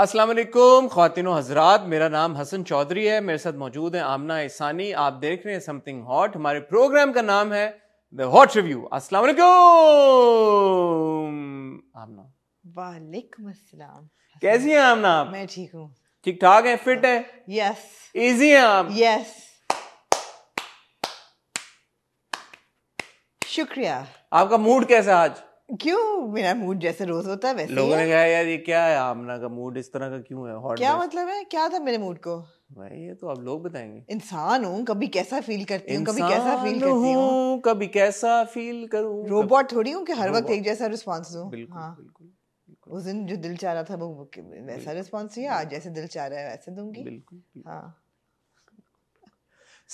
अस्सलाम वालेकुम खातिन हजरात मेरा नाम हसन चौधरी है मेरे साथ मौजूद है आमना इसानी आप देख रहे हैं समथिंग हॉट हमारे प्रोग्राम का नाम है द हॉट रिव्यू अस्सलाम वालेकुम आमना वालेकुम अस्सलाम कैसी हैं आमना आप मैं ठीक हूँ ठीक ठाक हैं फिट हैं यस इजी हैं आप यस शुक्रिया आपका मूड कैसा आज क्यों मेरा मूड जैसे रोज होता है वैसे लोगों ने कहा यार ये क्या है आमना का मूड इस तरह का क्यों है हॉट क्या मतलब है क्या था मेरे मूड को भाई ये तो आप लोग बताएंगे इंसान हूँ कभी कैसा फील करती हूँ कभी कैसा फील करती हूँ कभी कैसा फील करूँ रोबोट थोड़ी हूँ कि हर वक्त एक जैसा रिस्पॉन्स दू हाँ। बिल्कुल उस दिन जो दिल चाह रहा था वो वैसा रिस्पॉन्स दिया आज जैसे दिल चाह रहा है वैसे दूंगी बिल्कुल हाँ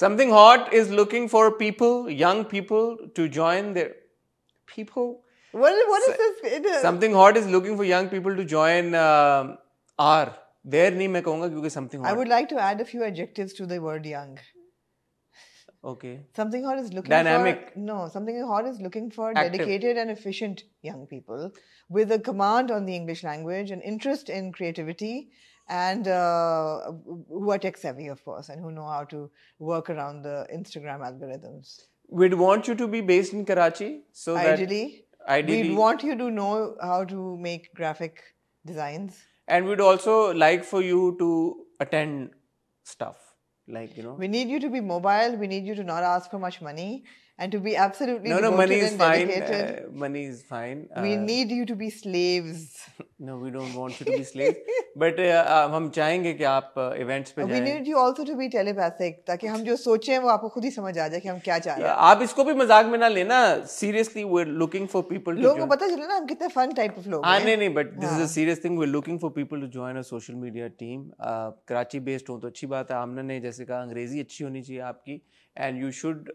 Something hot is looking for people, young people, to join their people What, what is this? Something hot is looking for young people to join uh, R. There नहीं मैं कहूँगा something hot. I would like to add a few adjectives to the word young. Okay. Something hot is looking Dynamic. for no. Something hot is looking for Active. dedicated and efficient young people with a command on the English language, an interest in creativity, and uh, who are tech savvy, of course, and who know how to work around the Instagram algorithms. We'd want you to be based in Karachi, so ideally. That Ideally, we'd want you to know how to make graphic designs. And we'd also like for you to attend stuff. Like, you know. We need you to be mobile. We need you to not ask for much money and to be absolutely no, no, money is, fine, uh, money is fine. money is fine. we uh, need you to be slaves. No, we don't want you to be slaves. But uh, uh, हम चाहेंगे कि आप events पे जाएं. We need you also to be telepathic ताकि हम जो सोचें वो आपको खुद ही समझ आ जाए कि हम क्या चाह रहे हैं. आप इसको भी मजाक में ना लेना. Seriously, we're looking for people to. लोगों को पता चला ना हम कितने fun type of लोग हैं. हाँ नहीं नहीं but this is a serious thing. We're looking for people to join our social media team. Karachi based हो तो अच्छी बात है. आमना ने जैसे कहा अंग्रेजी अच्छी होनी चाहिए आपकी and you should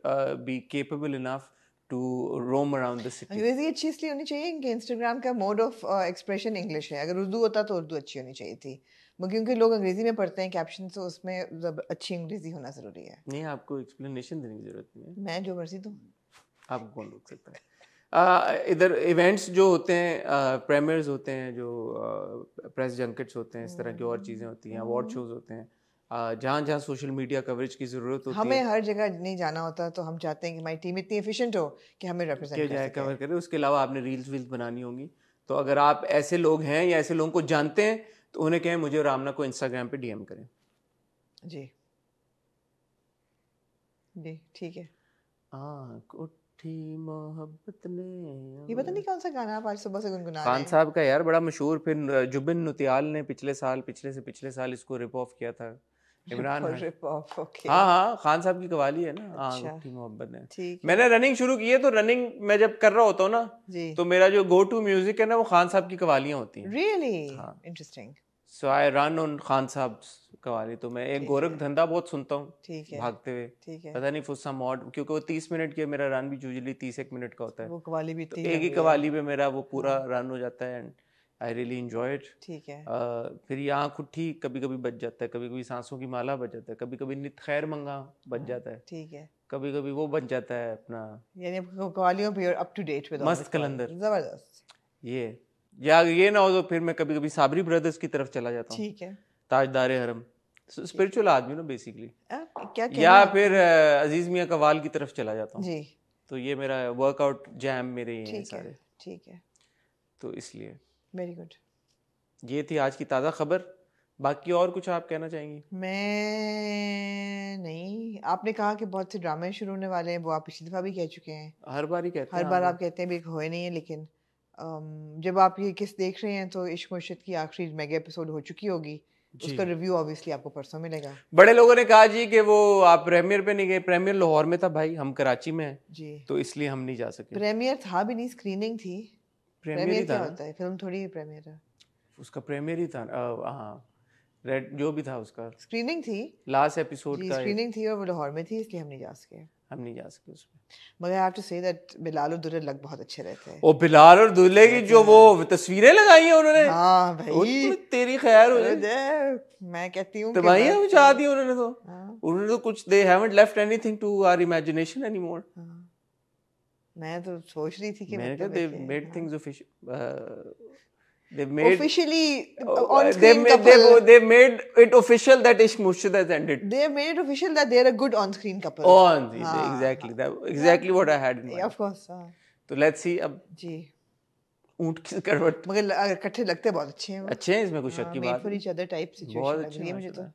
be capable enough to roam around the city. अंग्रेजी अच्छी इसलिए होनी चाहिए कि इंस्टाग्राम का मोड ऑफ एक्सप्रेशन इंग्लिश है अगर उर्दू होता तो उर्दू अच्छी होनी चाहिए थी क्योंकि लोग अंग्रेजी में पढ़ते हैं कैप्शन तो उसमें अच्छी अंग्रेजी होना ज़रूरी है नहीं आपको एक्सप्लेनेशन देने की ज़रूरत नहीं है मैं जो मर्जी दूँ आप कौन रोक सकता है uh, इधर इवेंट्स जो होते हैं प्रेमियर्स uh, होते हैं जो प्रेस uh, जंकट्स होते हैं इस तरह की और चीज़ें होती हैं अवार्ड शोज mm-hmm. होते हैं जहाँ जहाँ सोशल मीडिया कवरेज की जरूरत होती हमें है हमें हर जगह नहीं जाना होता तो हम चाहते हैं कि हमारी टीम इतनी एफिशिएंट हो कि हमें रिप्रेजेंट कर कवर करें उसके अलावा आपने रील्स वील्स बनानी होंगी तो अगर आप ऐसे लोग हैं या ऐसे लोगों को जानते हैं तो उन्हें कहें मुझे और आमना को इंस्टाग्राम पे डीएम करें जी जी ठीक है आँख उठी मोहब्बत ने ये पता नहीं कौन सा गाना आप आज सुबह से गुनगुना खान साहब का यार बड़ा मशहूर फिर जुबिन नुतियाल ने पिछले साल पिछले से पिछले साल इसको रिप ऑफ किया था इमरान okay. हाँ हाँ खान साहब की कवाली है ना हाँ अच्छा, मोहब्बत है मैंने रनिंग शुरू की है तो रनिंग मैं जब कर रहा होता हूँ ना तो मेरा जो गो टू म्यूजिक है ना वो खान साहब की कवालियाँ होती हैं really interesting so I run on Khan साहब कवाली तो मैं एक गोरख धंधा बहुत सुनता हूँ भागते हुए पता नहीं फुस्सा मॉड क्योंकि वो तीस मिनट की मेरा रन भी यूजली तीस एक मिनट का होता है वो कवाली भी तो एक ही कवाली पे मेरा वो पूरा रन हाँ। हो जाता है and I really enjoy it ठीक है uh, फिर ये आँख उठी कभी कभी बच जाता है कभी कभी सांसों की माला बच जाता है कभी कभी नित खैर मंगा बच हाँ, जाता है ठीक है कभी कभी वो बन जाता है अपना यानी कवालियों पे अप टू डेट विद मस्त कलंदर जबरदस्त ये या ये ना हो तो फिर मैं कभी कभी साबरी ब्रदर्स की तरफ चला जाता हूँ ठीक है ताजदार हरम स्पिरिचुअल आदमी ना बेसिकली क्या या फिर अजीज मियाँ कवाल की तरफ चला जाता हूँ जी तो ये मेरा वर्कआउट जैम मेरे ये सारे ठीक है तो इसलिए वेरी गुड ये थी आज की ताज़ा खबर बाकी और कुछ आप कहना चाहेंगी मैं नहीं आपने कहा कि बहुत से ड्रामे शुरू होने वाले हैं वो आप पिछली दफ़ा भी कह चुके हैं हर बार ही कहते हर हैं बार आप कहते हैं भी हुए नहीं है लेकिन जब आप ये किस देख रहे हैं तो इश्क मुर्शिद की आखिरी मेगा एपिसोड हो चुकी होगी उसका रिव्यू ऑब्वियसली आपको परसों मिलेगा बड़े लोगों ने कहा जी कि वो आप प्रीमियर पे नहीं गए प्रीमियर लाहौर में था भाई हम कराची में हैं जी तो इसलिए हम नहीं जा सके प्रीमियर था भी नहीं स्क्रीनिंग थी प्रीमियर क्या होता है फिल्म थोड़ी ही प्रीमियर है उसका प्रीमियर ही था हाँ रेड जो भी था उसका स्क्रीनिंग थी लास्ट एपिसोड का स्क्रीनिंग थी और वो लाहौर में थी इसलिए हम नहीं जा सके हम नहीं जा सके उसमें मगर I have to say that Bilal और दुल्हे लग बहुत अच्छे रहते हैं ओ बिलाल और दुल्हे की जो वो तस्वीरें लगाई हैं उन्होंने हां भाई तेरी खैर हो जाए मैं कहती हूं तबाही मचा दी उन्होंने तो उन्होंने तो, हाँ। तो कुछ they haven't left anything to our imagination anymore हां मैं तो सोच रही थी कि मैंने कहा they made things official They've made officially on they made, they, they made it official that Ishq Murshid has ended. They made it official that they're a good on-screen couple. On हाँ, exactly हाँ, that exactly what I had in mind. Of course. हाँ. तो let's see अब जी ऊंट की करवट मगर इकट्ठे लगते बहुत अच्छे हैं अच्छे हैं इसमें कुछ शक की बात for each other type situation बहुत अच्छी है मुझे तो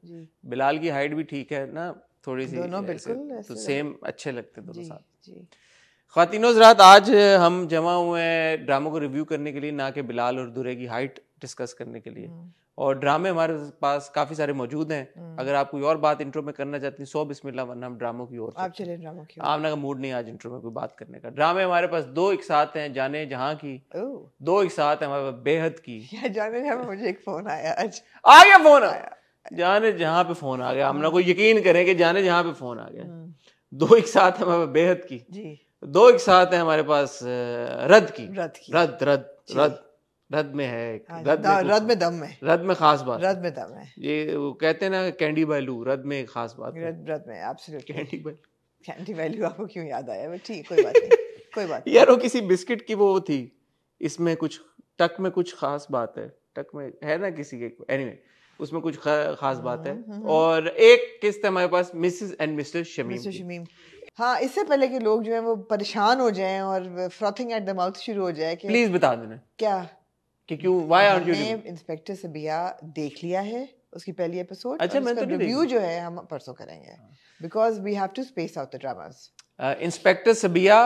बिलाल की हाइट भी ठीक है ना थोड़ी सी दोनों बिल्कुल तो सेम अच्छे लगते दोनों साथ जी खातिन हजरात आज हम जमा हुए हैं ड्रामो को रिव्यू करने के लिए ना कि बिलाल और धुरे की हाइट डिस्कस करने के लिए हम्म। और ड्रामे हमारे पास काफी सारे मौजूद हैं हम्म। अगर आप कोई और बात इंट्रो में करना चाहती हैं सौ बिस्मिल्लाह वरना हम ड्रामों की ओर आप चले ड्रामों की आमना का मूड नहीं आज इंट्रो में कोई बात करने का ड्रामे हमारे पास दो एक साथ हैं जाने जहाँ की दो एक साथ है हमारे पास बेहद की जाने जहाँ मुझे एक फोन आया आज आ गया फोन आया जाने जहाँ पे फोन आ गया हम ना यकीन करें कि जाने जहाँ पे फोन आ गया हम्म। दो एक साथ हमारे बेहद की दो एक साथ है हमारे पास रद की रद की रद रद रद रद में है हाँ, रद में, रद में दम है रद में खास बात रद में दम है ये वो कहते हैं ना कैंडी बैलू रद में खास बात रद रद में आप सिर्फ कैंडी बैलू कैंडी बैलू आपको क्यों याद आया बट ठीक कोई बात नहीं कोई बात यार वो किसी बिस्किट की वो थी इसमें कुछ टक में कुछ खास बात है टक में है ना किसी के एनीवे उसमें कुछ खास बात है हम्म, हम्म, हम्म। और एक किस्त है हमारे पास Mrs and Mr Shamim Shamim हाँ इससे पहले कि लोग जो है वो परेशान हो जाएं और फ्रॉथिंग एट द माउथ शुरू हो जाए कि प्लीज बता देना क्या कि क्यों व्हाई आर यू इंस्पेक्टर से सबिया देख लिया है उसकी पहली एपिसोड अच्छा मैं तो रिव्यू जो है हम परसों करेंगे because we have to space out the dramas inspector Sabiya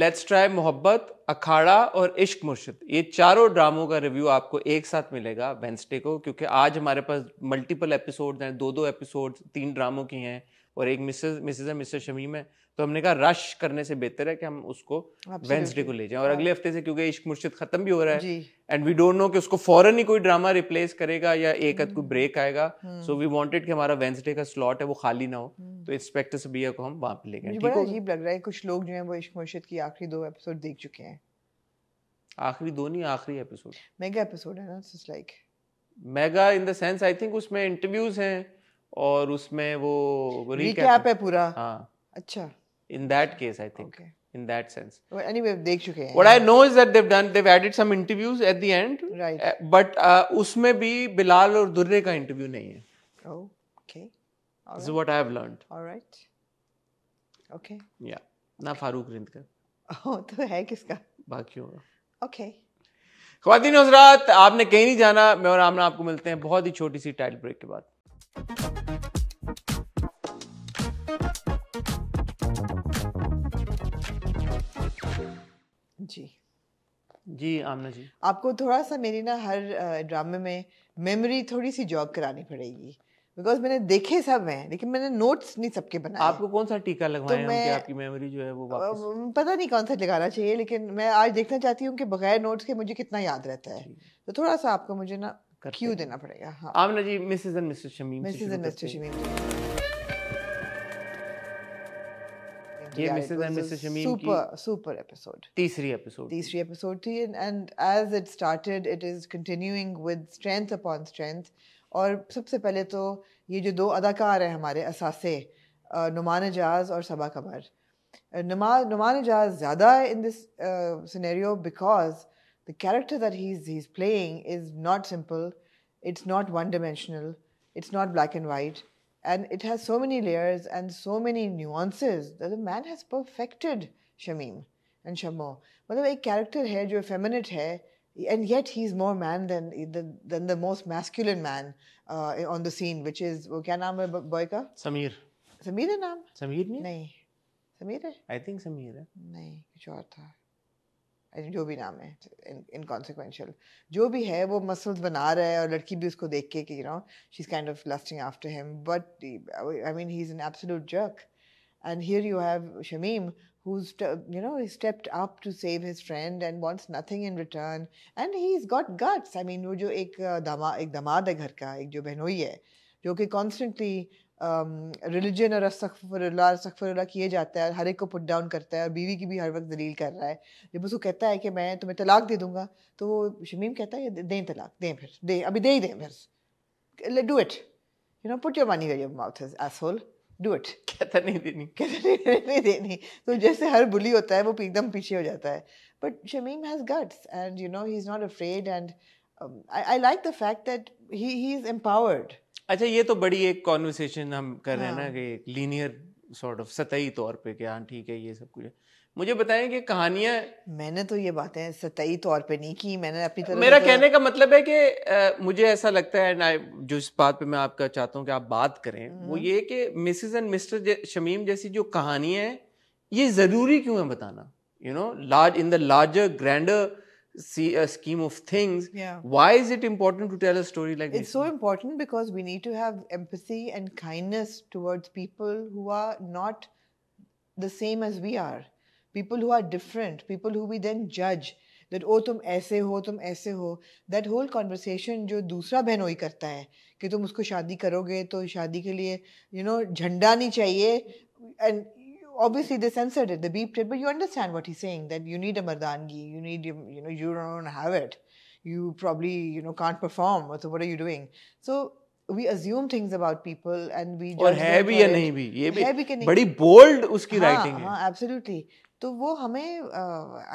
let's try Mohabbat Akhara और इश्क मुर्शिद ये चारों ड्रामों का रिव्यू आपको एक साथ मिलेगा वेंसडे को क्योंकि आज हमारे पास मल्टीपल एपिसोड्स हैं दो दो एपिसोड्स तीन ड्रामों की हैं और एक मिसेज मिसेज है मिस्टर शमीम है तो हमने कहा रश करने से बेहतर है कि हम उसको वेंसडे को ले जाएं और अगले हाँ। हफ्ते से क्योंकि इश्क मुर्शिद खत्म भी हो रहा है एंड वी डोंट नो कि उसको फॉरन ही कोई ड्रामा रिप्लेस करेगा या एक हद कोई ब्रेक हम्म। आएगा सो वी वांटेड कि हमारा वेंसडे का स्लॉट है वो खाली ना हो हम्म। तो इंस्पेक्टर सबिया को हम वहां पे ले गए अजीब लग रहा है कुछ लोग जो है वो इश्क मुर्शिद की आखिरी दो एपिसोड देख चुके हैं आखिरी दो नहीं आखिरी एपिसोड मेगा एपिसोड है ना it's like mega in the sense I think उसमें इंटरव्यूज हैं और उसमें वो रीकैप है पूरा हाँ अच्छा in that case i think okay. in that sense well, anyway dekh chuke hain what i know is that they've done they've added some interviews at the end right uh, but uh, usme bhi bilal aur durre ka interview nahi hai oh okay all this right. is what i have learned all right okay yeah ना फारूक रिंद का ओ तो है किसका बाकी होगा okay खातिन हजरात आपने कहीं नहीं जाना मैं और आमना आपको मिलते हैं बहुत ही छोटी सी टाइल ब्रेक के बाद जी जी आमना जी आपको थोड़ा सा मेरी ना हर ड्रामे में मेमोरी थोड़ी सी जॉग करानी पड़ेगी बिकॉज मैंने देखे सब हैं लेकिन मैंने नोट्स नहीं सबके बनाए आपको कौन सा टीका तो लगवाया तो मैं, आपकी मेमोरी जो है वो वापस पता नहीं कौन सा लगाना चाहिए लेकिन मैं आज देखना चाहती हूँ कि बगैर नोट्स के मुझे कितना याद रहता है तो थोड़ा सा आपको मुझे ना क्यों देना पड़ेगा हाँ Amna ji Mrs and Mr Shamim Mrs and Mr Shamim ये एंड मिसेस शमीम की सुपर एपिसोड तीसरी एपिसोड तीसरी एपिसोड थी and as it started it is continuing with strength upon strength और सबसे पहले तो ये जो दो अदाकार हैं हमारे असासे नुमान एजाज और सबा कमर नुमा नुमान एजाज ज़्यादा in this scenario because the character that he is playing is not simple it's not one dimensional it's not black and white and it has so many layers and so many nuances that the man has perfected Shamim and Shamo. But way character hair, jo effeminate hair, and yet he's more man than than, than the most masculine man uh, on the scene, which is वो क्या नाम है boy का Samir. Samir है नाम Samir नहीं नहीं समीर है आई थिंक है नहीं कुछ और था जो भी नाम है इनकॉन्सिक्वेंशियल जो भी है वो मसल्स बना रहा है और लड़की भी उसको देख के you know she is kind of lusting after him but I mean he is an absolute jerk and here you have Shamim Who's you know stepped up to save his friend and wants nothing in return and he's got guts. I mean, वो जो एक uh, दमा एक दामाद है घर का एक जो बहनोई है जो कि कॉन्स्टेंटली रिलीजन um, और असफरल्ला असफरल्ला किए जाता है हर एक को पुट डाउन करता है और बीवी की भी हर वक्त दलील कर रहा है जब उसको कहता है कि मैं तुम्हें तलाक दे दूंगा तो वो शमीम कहता है दें तलाक दें फिर दे अभी दे ही दें फिर do it you know put your money your mouth is whole do it कहता नहीं देनी कहता नहीं, नहीं देनी तो जैसे हर बुली होता है वो एकदम पीछे हो जाता है but Shamim has guts and you know he is not afraid and I like the fact that he he is empowered अच्छा ये तो बड़ी एक कॉन्वर्सेशन हम कर रहे हैं ना हाँ। कि लीनियर सॉर्ट ऑफ सतही तौर पे कि हाँ ठीक है ये सब कुछ मुझे बताएं कि कहानियां मैंने तो ये बातें सतही तौर पे नहीं की मैंने अपनी तरह मेरा तो कहने का मतलब है कि मुझे ऐसा लगता है ना जो इस बात पे मैं आपका चाहता हूँ कि आप बात करें हम्म। वो ये कि मिसेस एंड मिस्टर शमीम जैसी जो कहानियाँ हैं ये ज़रूरी क्यों है बताना you know large in the larger grander see a scheme of things yeah why is it important to tell a story like it's this? it's so important because we need to have empathy and kindness towards people who are not the same as we are people who are different people who we then judge that oh tum aise ho tum aise ho that whole conversation jo dusra दूसरा बहनोई karta hai ki tum usko shaadi karoge to shaadi ke liye you know jhanda nahi chahiye and obviously they censored it, they beeped it, but you understand what he's saying that you need a mardangi, you need, you know, you don't have it. You probably, you know, can't perform. So what are you doing? So we assume things about people and we judge. Or them hai bhi ya nahi bhi. Ye bold uski writing absolutely. So wo hame,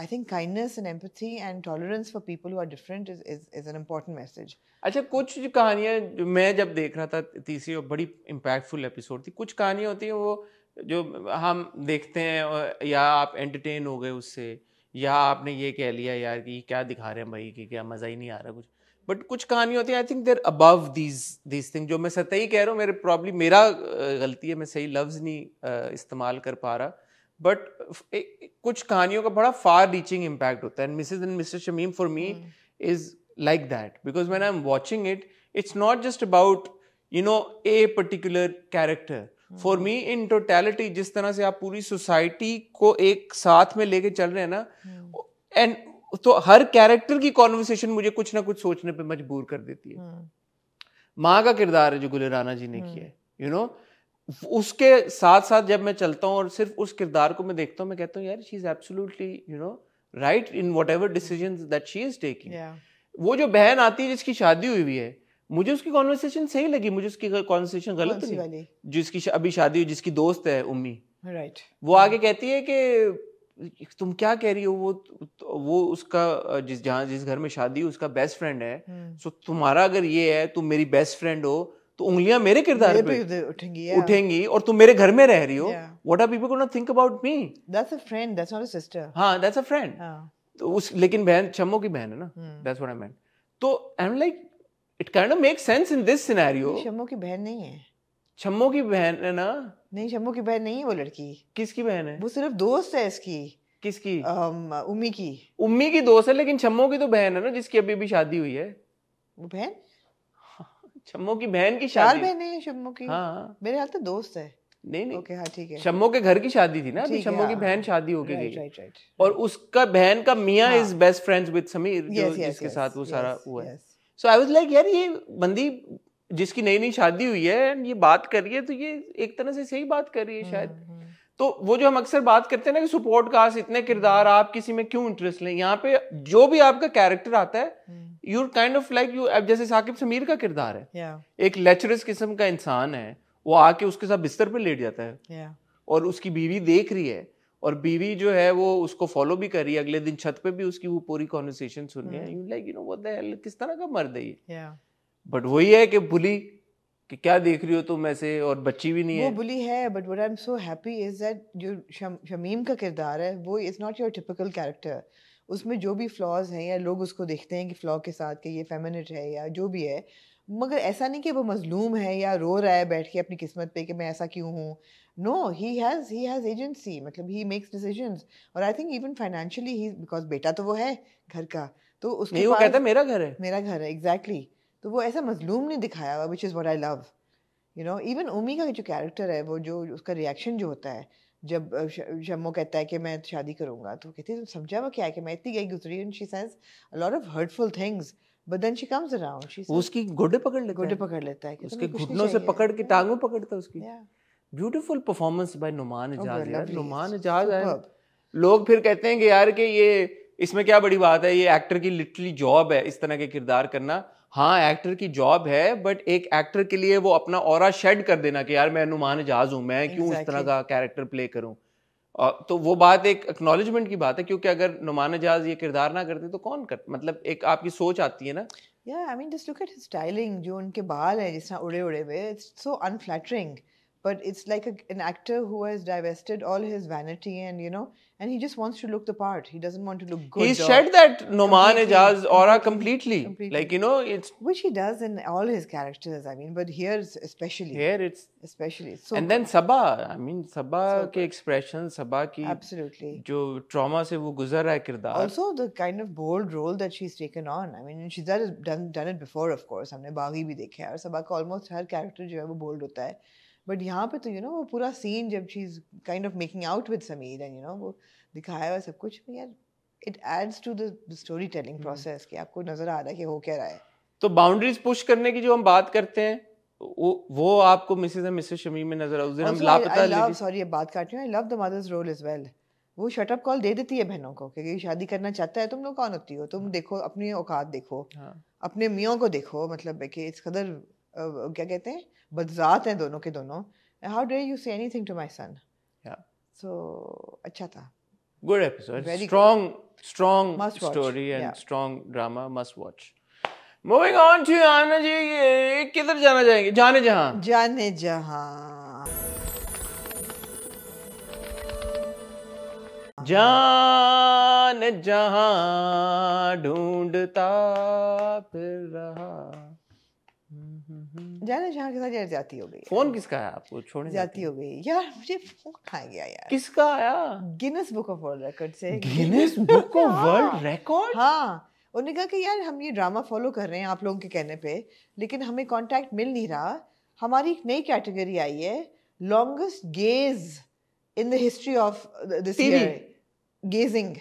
I think kindness and empathy and tolerance for people who are different is, an important message. अच्छा कुछ कहानियाँ मैं जब देख रहा था तीसरी और बड़ी इम्पैक्टफुल एपिसोड थी कुछ कहानियाँ होती हैं वो जो हम देखते हैं या आप एंटरटेन हो गए उससे या आपने ये कह लिया यार कि क्या दिखा रहे हैं भाई कि क्या मज़ा ही नहीं आ रहा कुछ बट कुछ कहानी होती है I think there above these these thing जो मैं सतही कह रहा हूँ मेरे प्रॉब्ली मेरा गलती है मैं सही लफ्ज़ नहीं इस्तेमाल कर पा रहा बट कुछ कहानियों का बड़ा फार रीचिंग इम्पैक्ट होता है and Mrs and Mr Shamim for me is like that because man I am watching it it's not just about you know a particular character for me in totality जिस तरह से आप पूरी society को एक साथ में लेके चल रहे हैं ना एंड तो हर कैरेक्टर की कॉन्वर्सेशन मुझे कुछ ना कुछ सोचने पे मजबूर कर देती है माँ का किरदार है जो गुले राना जी ने किया है यू नो उसके साथ साथ जब मैं चलता हूँ और सिर्फ उस किरदार को मैं देखता हूँ मैं कहता हूँ यार she is absolutely you know right in whatever decision that she is taking वो जो बहन आती है जिसकी शादी हुई हुई है मुझे उसकी कॉन्वर्सेशन सही लगी मुझे उसकी कॉन्वर्सेशन गलत तो नहीं जिसकी अभी शादी हुई जिसकी दोस्त है उम्मी राइट right. वो आगे कहती है कि तुम क्या कह रही हो वो वो उसका जिस जहाँ जिस घर में शादी उसका बेस्ट फ्रेंड है सो हम्म। hmm. तुम्हारा अगर ये है तुम मेरी बेस्ट फ्रेंड हो तो उंगलियां मेरे किरदार पे उठेंगी yeah. उठेंगी और तुम मेरे घर में रह रही हो what are people gonna think about me that's a friend that's not a sister हां दैट्स अ फ्रेंड तो उस लेकिन बहन छम्मो की बहन है ना दैट्स व्हाट आई मेंट तो I am like it kind of make sense in this scenario Shammo की बहन नहीं है शम्मो की बहन है ना नहीं शम्मो की बहन नहीं है वो लड़की किसकी बहन है वो सिर्फ दोस्त है इसकी किसकी उम्मी की उम्मी की दोस्त है लेकिन शम्मो की तो बहन है ना जिसकी अभी भी शादी हुई है वो बहन हाँ, शम्मो की बहन की शादी बहन नहीं है शम्मो की हाँ मेरे हाथ तो दोस्त है नहीं नहीं ओके हाँ ठीक है शम्मो के घर की शादी थी ना अभी शम्मो की हाँ, बहन शादी होके गई राइट राइट और उसका बहन का मियाँ is best friends with Sameer जिसके साथ वो सारा हुआ है सो आई वॉज लाइक यार ये बंदी जिसकी नई नई शादी हुई है एंड ये बात कर रही है तो ये एक तरह से सही बात कर रही है शायद हम्म, हम्म। तो वो जो हम अक्सर बात करते हैं ना कि सपोर्ट कास्ट इतने किरदार आप किसी में क्यों इंटरेस्ट लें यहाँ पे जो भी आपका कैरेक्टर आता है your kind of like you जैसे साकिब समीर का किरदार है yeah. एक लेचरस किस्म का इंसान है वो आके उसके साथ बिस्तर पे लेट जाता है yeah. और उसकी बीवी देख रही है और बीवी जो है वो उसको फॉलो भी कर रही है अगले दिन छत पे भी उसकी वो पूरी कॉन्वर्सेशन सुन रही है you like you know what the hell किस तरह का मर्द है ये बट वही है कि बुली कि क्या देख रही हो तुम ऐसे और बच्ची भी नहीं वो है वो बुली है but what I am so happy is that जो शमीम का किरदार है वो is not your typical character उसमें जो भी फ्लॉज हैं या लोग उसको देखते हैं कि फ्लॉ के साथ कि ये फेमिनिट है या जो भी है मगर ऐसा नहीं कि वो मजलूम है या रो रहा है बैठ के अपनी किस्मत पे कि मैं ऐसा क्यों हूँ no he has he has agency मतलब ही मेक्स डिसीजन और I think even financially he because बेटा तो वो है घर का तो उसके वो कहता है मेरा घर है मेरा घर है एग्जैक्टली exactly. तो वो ऐसा मजलूम नहीं दिखाया हुआ which is what I love you know even Ummi का जो कैरेक्टर है वो जो उसका रिएक्शन जो होता है जब जम्मो कहता है कि मैं शादी करूँगा तो कहती है समझा वो क्या है कि मैं इतनी गई गुजरी and she says a lot of hurtful things but then she comes around she उसकी गोडे पकड़ लेता गोडे पकड़ लेता है उसके घुटनों से पकड़ के टांगों पकड़ता है उसकी beautiful performance by Noman Ejaz यार नुमान एजाज है लोग फिर कहते हैं कि यार कि ये इसमें क्या बड़ी बात है ये एक्टर की लिटरली जॉब है इस तरह के किरदार करना हाँ एक्टर की जॉब है बट एक एक्टर के लिए वो अपना और शेड कर देना कि यार मैं नुमान एजाज हूँ मैं क्यों exactly. इस तरह का कैरेक्टर प्ले करूँ तो वो बात एक एक्नोलिजमेंट की बात है क्योंकि अगर नुमान जहाज ये किरदार ना करते तो कौन कर मतलब एक आपकी सोच आती है ना या I mean just look at styling जो उनके बाल हैं जिस तरह उड़े उड़े हुए it's so unflattering but it's like a, an actor who has divested all his vanity and you know and he just wants to look the part he doesn't want to look good he's shed that noman ejaz aura completely. completely. like you know it's which he does in all his characters i mean but here especially here it's especially it's so and good. then sabha i mean sabha so ke expression sabha ki absolutely jo trauma se wo guzar raha also the kind of bold role that she's taken on i mean she's done done, done it before of course humne baghi bhi dekha hai aur sabha ka almost her character jo hai wo bold hota hai but यहाँ पे तो you you know know, वो पूरा scene जब चीज kind of making out with Sameer and you know वो दिखाया हुआ सब कुछ यार it adds to the story telling process कि आपको नजर आ रहा है कि हो क्या रहा है तो बाउंड्रीज पुश करने की जो हम बात करते हैं वो, वो आपको मिसेस एंड मिसेस शमी में नजर उस हम लापता आई लव सॉरी ये बात काट रही हूं I love the mother's role as well वो शट अप कॉल दे देती है बहनों को क्योंकि शादी करना चाहता है तुम लोग कौन होती हो तुम हाँ। देखो अपनी औकात देखो हाँ. अपने मियों को देखो मतलब कि इस कदर क्या कहते हैं बदजात हैं दोनों के दोनों how dare you say anything to my son so अच्छा था good episode strong strong story and strong drama must watch moving on to Aana ji किधर जाना चाहेंगे जाने जहां जाने जहां जान जहां ढूंढता फिर रहा जाने जहाँ के साथ यार जाती हो गई फोन किसका है आपको छोड़ने जाती हो गई यार मुझे फोन खा गया यार किसका आया Guinness book of world record से Guinness book of world record हाँ उन्होंने कहा कि यार हम ये ड्रामा फॉलो कर रहे हैं आप लोगों के कहने पे लेकिन हमें कांटेक्ट मिल नहीं रहा हमारी एक नई कैटेगरी आई है longest gaze in the history of this gazing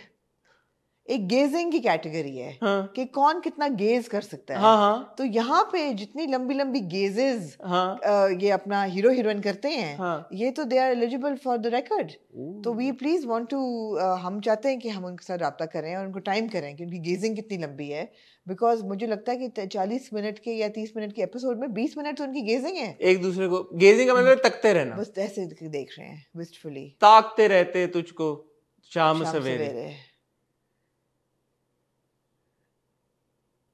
एक गेजिंग की कैटेगरी है हाँ. कि कौन कितना गेज कर सकता है हाँ, हाँ. तो यहाँ पे जितनी लंबी लंबी गेजेस हाँ. ये अपना हीरो हीरोइन करते हैं हाँ. ये तो they are eligible for the record तो वी प्लीज वांट टू हम चाहते हैं कि हम उनके साथ रबता करें और उनको टाइम करें कि उनकी गेजिंग कितनी लंबी है बिकॉज मुझे लगता है कि चालीस मिनट के या तीस मिनट के एपिसोड में बीस मिनट तो उनकी गेजिंग है एक दूसरे को गेजिंग का मतलब तकते रहना बस ऐसे देख रहे हैं विस्टफुली ताकते रहते तुझको शाम, सवेरे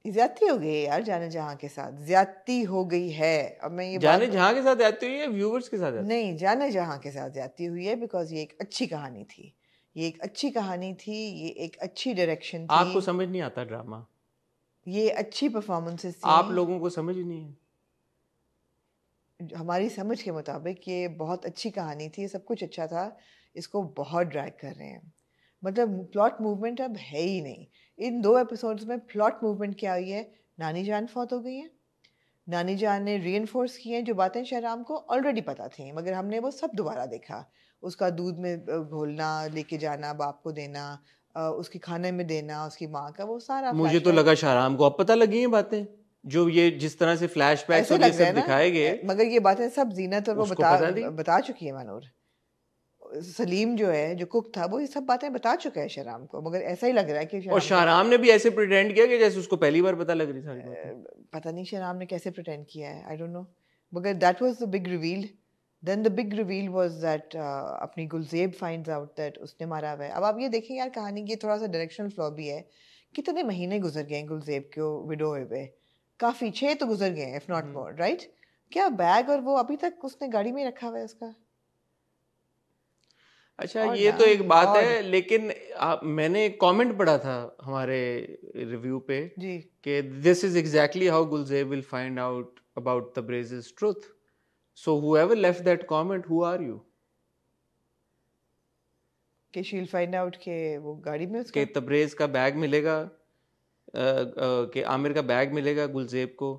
ज्यादती हो गई यार जाने जहाँ के साथ ज्यादती हो गई है अब मैं ये जाने जहाँ के साथ जाती हुई है व्यूवर्स के साथ जाती? नहीं जाने जहाँ के साथ जाती हुई है बिकॉज ये एक अच्छी कहानी थी ये एक अच्छी कहानी थी ये एक अच्छी डायरेक्शन थी आपको समझ नहीं आता ड्रामा ये अच्छी परफॉर्मेंसेस थी आप लोगों को समझ ही नहीं है हमारी समझ के मुताबिक ये बहुत अच्छी कहानी थी सब कुछ अच्छा था इसको बहुत ड्रैग कर रहे हैं मतलब प्लॉट मूवमेंट अब है ही नहीं इन दो एपिसोड्स में प्लॉट मूवमेंट क्या हुई है नानी जान फौत हो गई है नानी जान ने री एनफोर्स किए हैं जो बातें शहराम को ऑलरेडी पता थी मगर हमने वो सब दोबारा देखा उसका दूध में घोलना लेके जाना बाप को देना उसके खाने में देना उसकी माँ का वो सारा मुझे तो लगा शाहराम को अब पता लगी है बातें जो ये जिस तरह से फ्लैश बैक दिखाए गए मगर ये बातें सब जीना तो वो बता बता चुकी है मनोर सलीम जो है जो कुक था वो ये सब बातें बता चुका है शराम को मगर ऐसा ही लग रहा है कि और शराम ने भी ऐसे प्रिटेंड किया कि जैसे उसको पहली बार पता लग रही था पता नहीं शराम ने कैसे प्रिटेंड किया है आई डोंट नो मगर that was the big reveal then the big reveal was that अपनी गुलजेब फाइंड्स आउट दैट उसने मारा हुआ है अब आप ये देखें यार कहानी की थोड़ा सा डायरेक्शनल फ्लॉ भी है कितने महीने गुजर गए गुलजेब के विडो हुए हुए काफ़ी छः तो गुजर गए इफ़ नॉट मोर राइट क्या बैग और वो अभी तक उसने गाड़ी में रखा हुआ है उसका अच्छा ये तो एक बात है लेकिन आ, मैंने एक कॉमेंट पढ़ा था हमारे रिव्यू पे जी कि this is exactly how Gulzeb will find out about Tabrez is truth so whoever left that comment who are you कि शी विल फाइंड आउट के वो गाड़ी में उसके तब्रेज का बैग मिलेगा कि आमिर का बैग मिलेगा गुलजेब को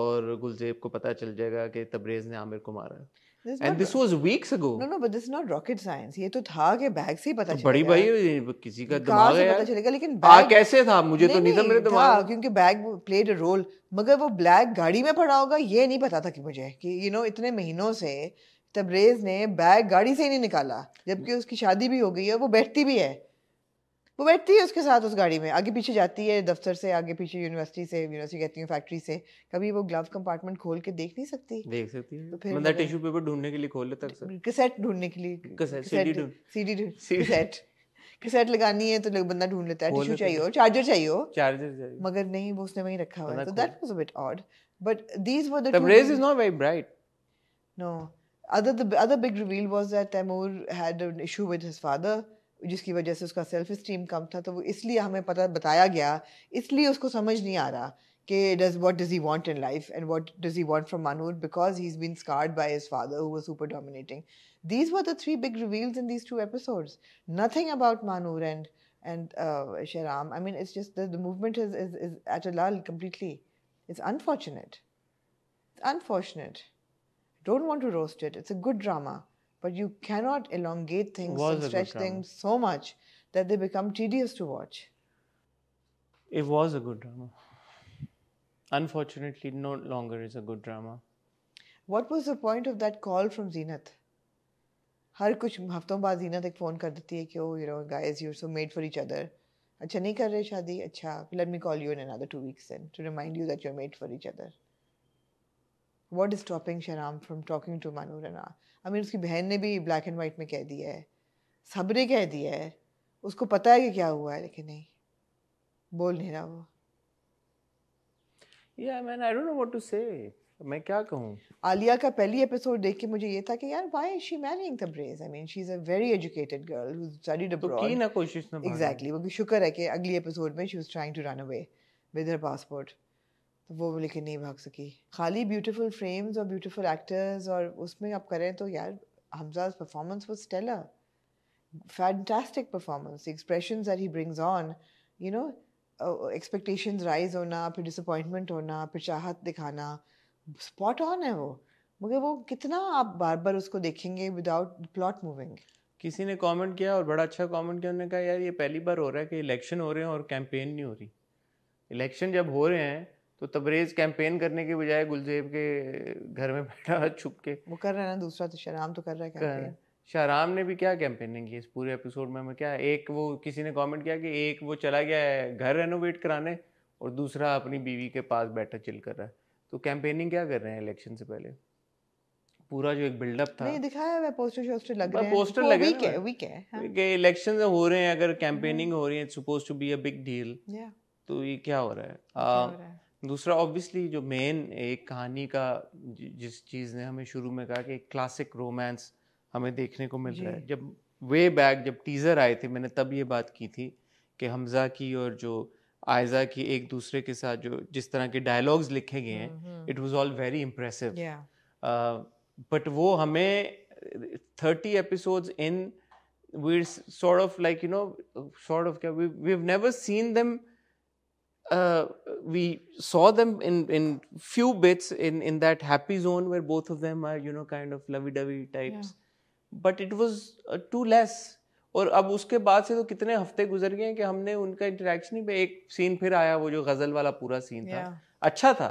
और गुलजेब को पता चल जाएगा कि तब्रेज ने आमिर को मारा है and this was weeks ago no no but this not rocket science ये तो था कि बैग से ही पता तो चला बड़ी भाई किसी का दिमाग है पता चलेगा लेकिन बैग कैसे था मुझे तो नहीं था मेरे दिमाग क्योंकि बैग प्लेड अ रोल मगर वो ब्लैक गाड़ी में पड़ा होगा ये नहीं पता था कि मुझे कि यू नो इतने महीनों से तबरेज ने बैग गाड़ी से ही नहीं निकाला जबकि उसकी शादी भी हो गई है वो बैठती भी है वो बैठती है उसके साथ उस गाड़ी में आगे पीछे जाती है दफ्तर से आगे पीछे यूनिवर्सिटी से यूनिवर्सिटी कहती हूँ फैक्ट्री से कभी वो ग्लव कंपार्टमेंट खोल के देख नहीं सकती देख सकती है तो फिर मतलब टिश्यू पेपर ढूंढने के लिए खोल लेता है कैसेट ढूंढने के लिए सीडी कैसेट कैसेट लगानी है तो बंदा ढूंढ लेता है टिश्यू चाहिए हो चार्जर चाहिए हो चार्जर चाहिए मगर नहीं वो उसने वहीं रखा हुआ है तो that was a bit odd but these were the रेज is not very bright no other the other big reveal was that Taimur had an issue with his father जिसकी वजह से उसका सेल्फ स्टीम कम था तो वो इसलिए हमें पता बताया गया इसलिए उसको समझ नहीं आ रहा कि does what does he want in life and what does he want from Manoor because he is been scarred by his father who super dominating these were the three big reveals in these two episodes nothing about Manoor and and Shahram I mean it's just the movement is is is at a lull completely it's unfortunate It's unfortunate. It's unfortunate. Don't want to roast it. It's but you cannot elongate things and stretch things so much that they become tedious to watch. It was a good drama. Unfortunately, no longer is a good drama. What was the point of that call from Zenith? हर कुछ हफ्तों बाद जीनत एक phone कर देती है कि oh you know guys you so made for each other अच्छा नहीं कर रहे शादी अच्छा let me call you in another two weeks in to remind you that you are made for each other what is stopping Shahram from talking to Manoor I mean उसकी बहन ने भी ब्लैक एंड वाइट में कह दिया है सब ने कह दिया है उसको पता है कि क्या हुआ है लेकिन नहीं बोल नहीं रहा वो या man I don't know what to say मैं क्या कहूँ आलिया का पहली एपिसोड देख के मुझे ये था कि यार व्हाई इज शी मैरिंग ब्रेज I mean she is a very educated girl who studied abroad तो की ना कोशिश ना एग्जैक्टली exactly, वो शुक्र है कि अगली एपिसोड में she was trying to run away with her passport तो वो लेकिन नहीं भाग सकी खाली ब्यूटीफुल फ्रेम्स और ब्यूटीफुल एक्टर्स और उसमें आप करें तो यार हमजाज परफॉर्मेंस वो stellar fantastic performance expression are he brings on you know expectation rise होना फिर डिसअपॉइंटमेंट होना फिर चाहत दिखाना स्पॉट ऑन है वो मगर वो कितना आप बार बार उसको देखेंगे विदाउट प्लॉट मूविंग किसी ने कमेंट किया और बड़ा अच्छा कमेंट किया उन्होंने कहा यार ये पहली बार हो रहा है कि इलेक्शन हो रहे हैं और कैंपेन नहीं हो रही इलेक्शन जब हो रहे हैं तो तबरेज कैंपेन करने के बजाय गुलजेब के घर में बैठा छुप के वो कर रहा है ना दूसरा तो शराम तो कर रहा है कैंपेन शाहराम ने भी क्या कैंपेनिंग की इस पूरे एपिसोड में हमें क्या एक वो किसी ने कमेंट किया कि एक वो चला गया है घर रेनोवेट कराने और दूसरा अपनी बीवी के पास बैठा चिल कर रहा है तो कैंपेनिंग क्या कर रहे हैं इलेक्शन से पहले पूरा जो एक बिल्डअप था नहीं दिखाया है पोस्टर शोस्टर लग रहे हैं पोस्टर लगे वीक है वीक है हाँ। इलेक्शन हो रहे हैं अगर कैंपेनिंग हम्म। हो रही है it's suppose to be a big deal तो ये क्या हो रहा है दूसरा ऑब्वियसली जो मेन एक कहानी का जिस चीज़ ने हमें शुरू में कहा कि एक क्लासिक रोमांस हमें देखने को मिल रहा है जब वे बैक जब टीज़र आए थे मैंने तब ये बात की थी कि हमजा की और जो आयजा की एक दूसरे के साथ जो जिस तरह के डायलॉग्स लिखे गए हैं it was all very impressive but वो हमें thirty episode in we're sort of like you know sort of we've, we've never seen them uh, we saw them in in few bits in in that happy zone where both of them are you know kind of lovey-dovey types yeah. but it was uh, too less और अब उसके बाद से तो कितने हफ्ते गुजर गए हैं कि हमने उनका इंटरेक्शन ही पे एक सीन फिर आया वो जो गजल वाला पूरा सीन था अच्छा था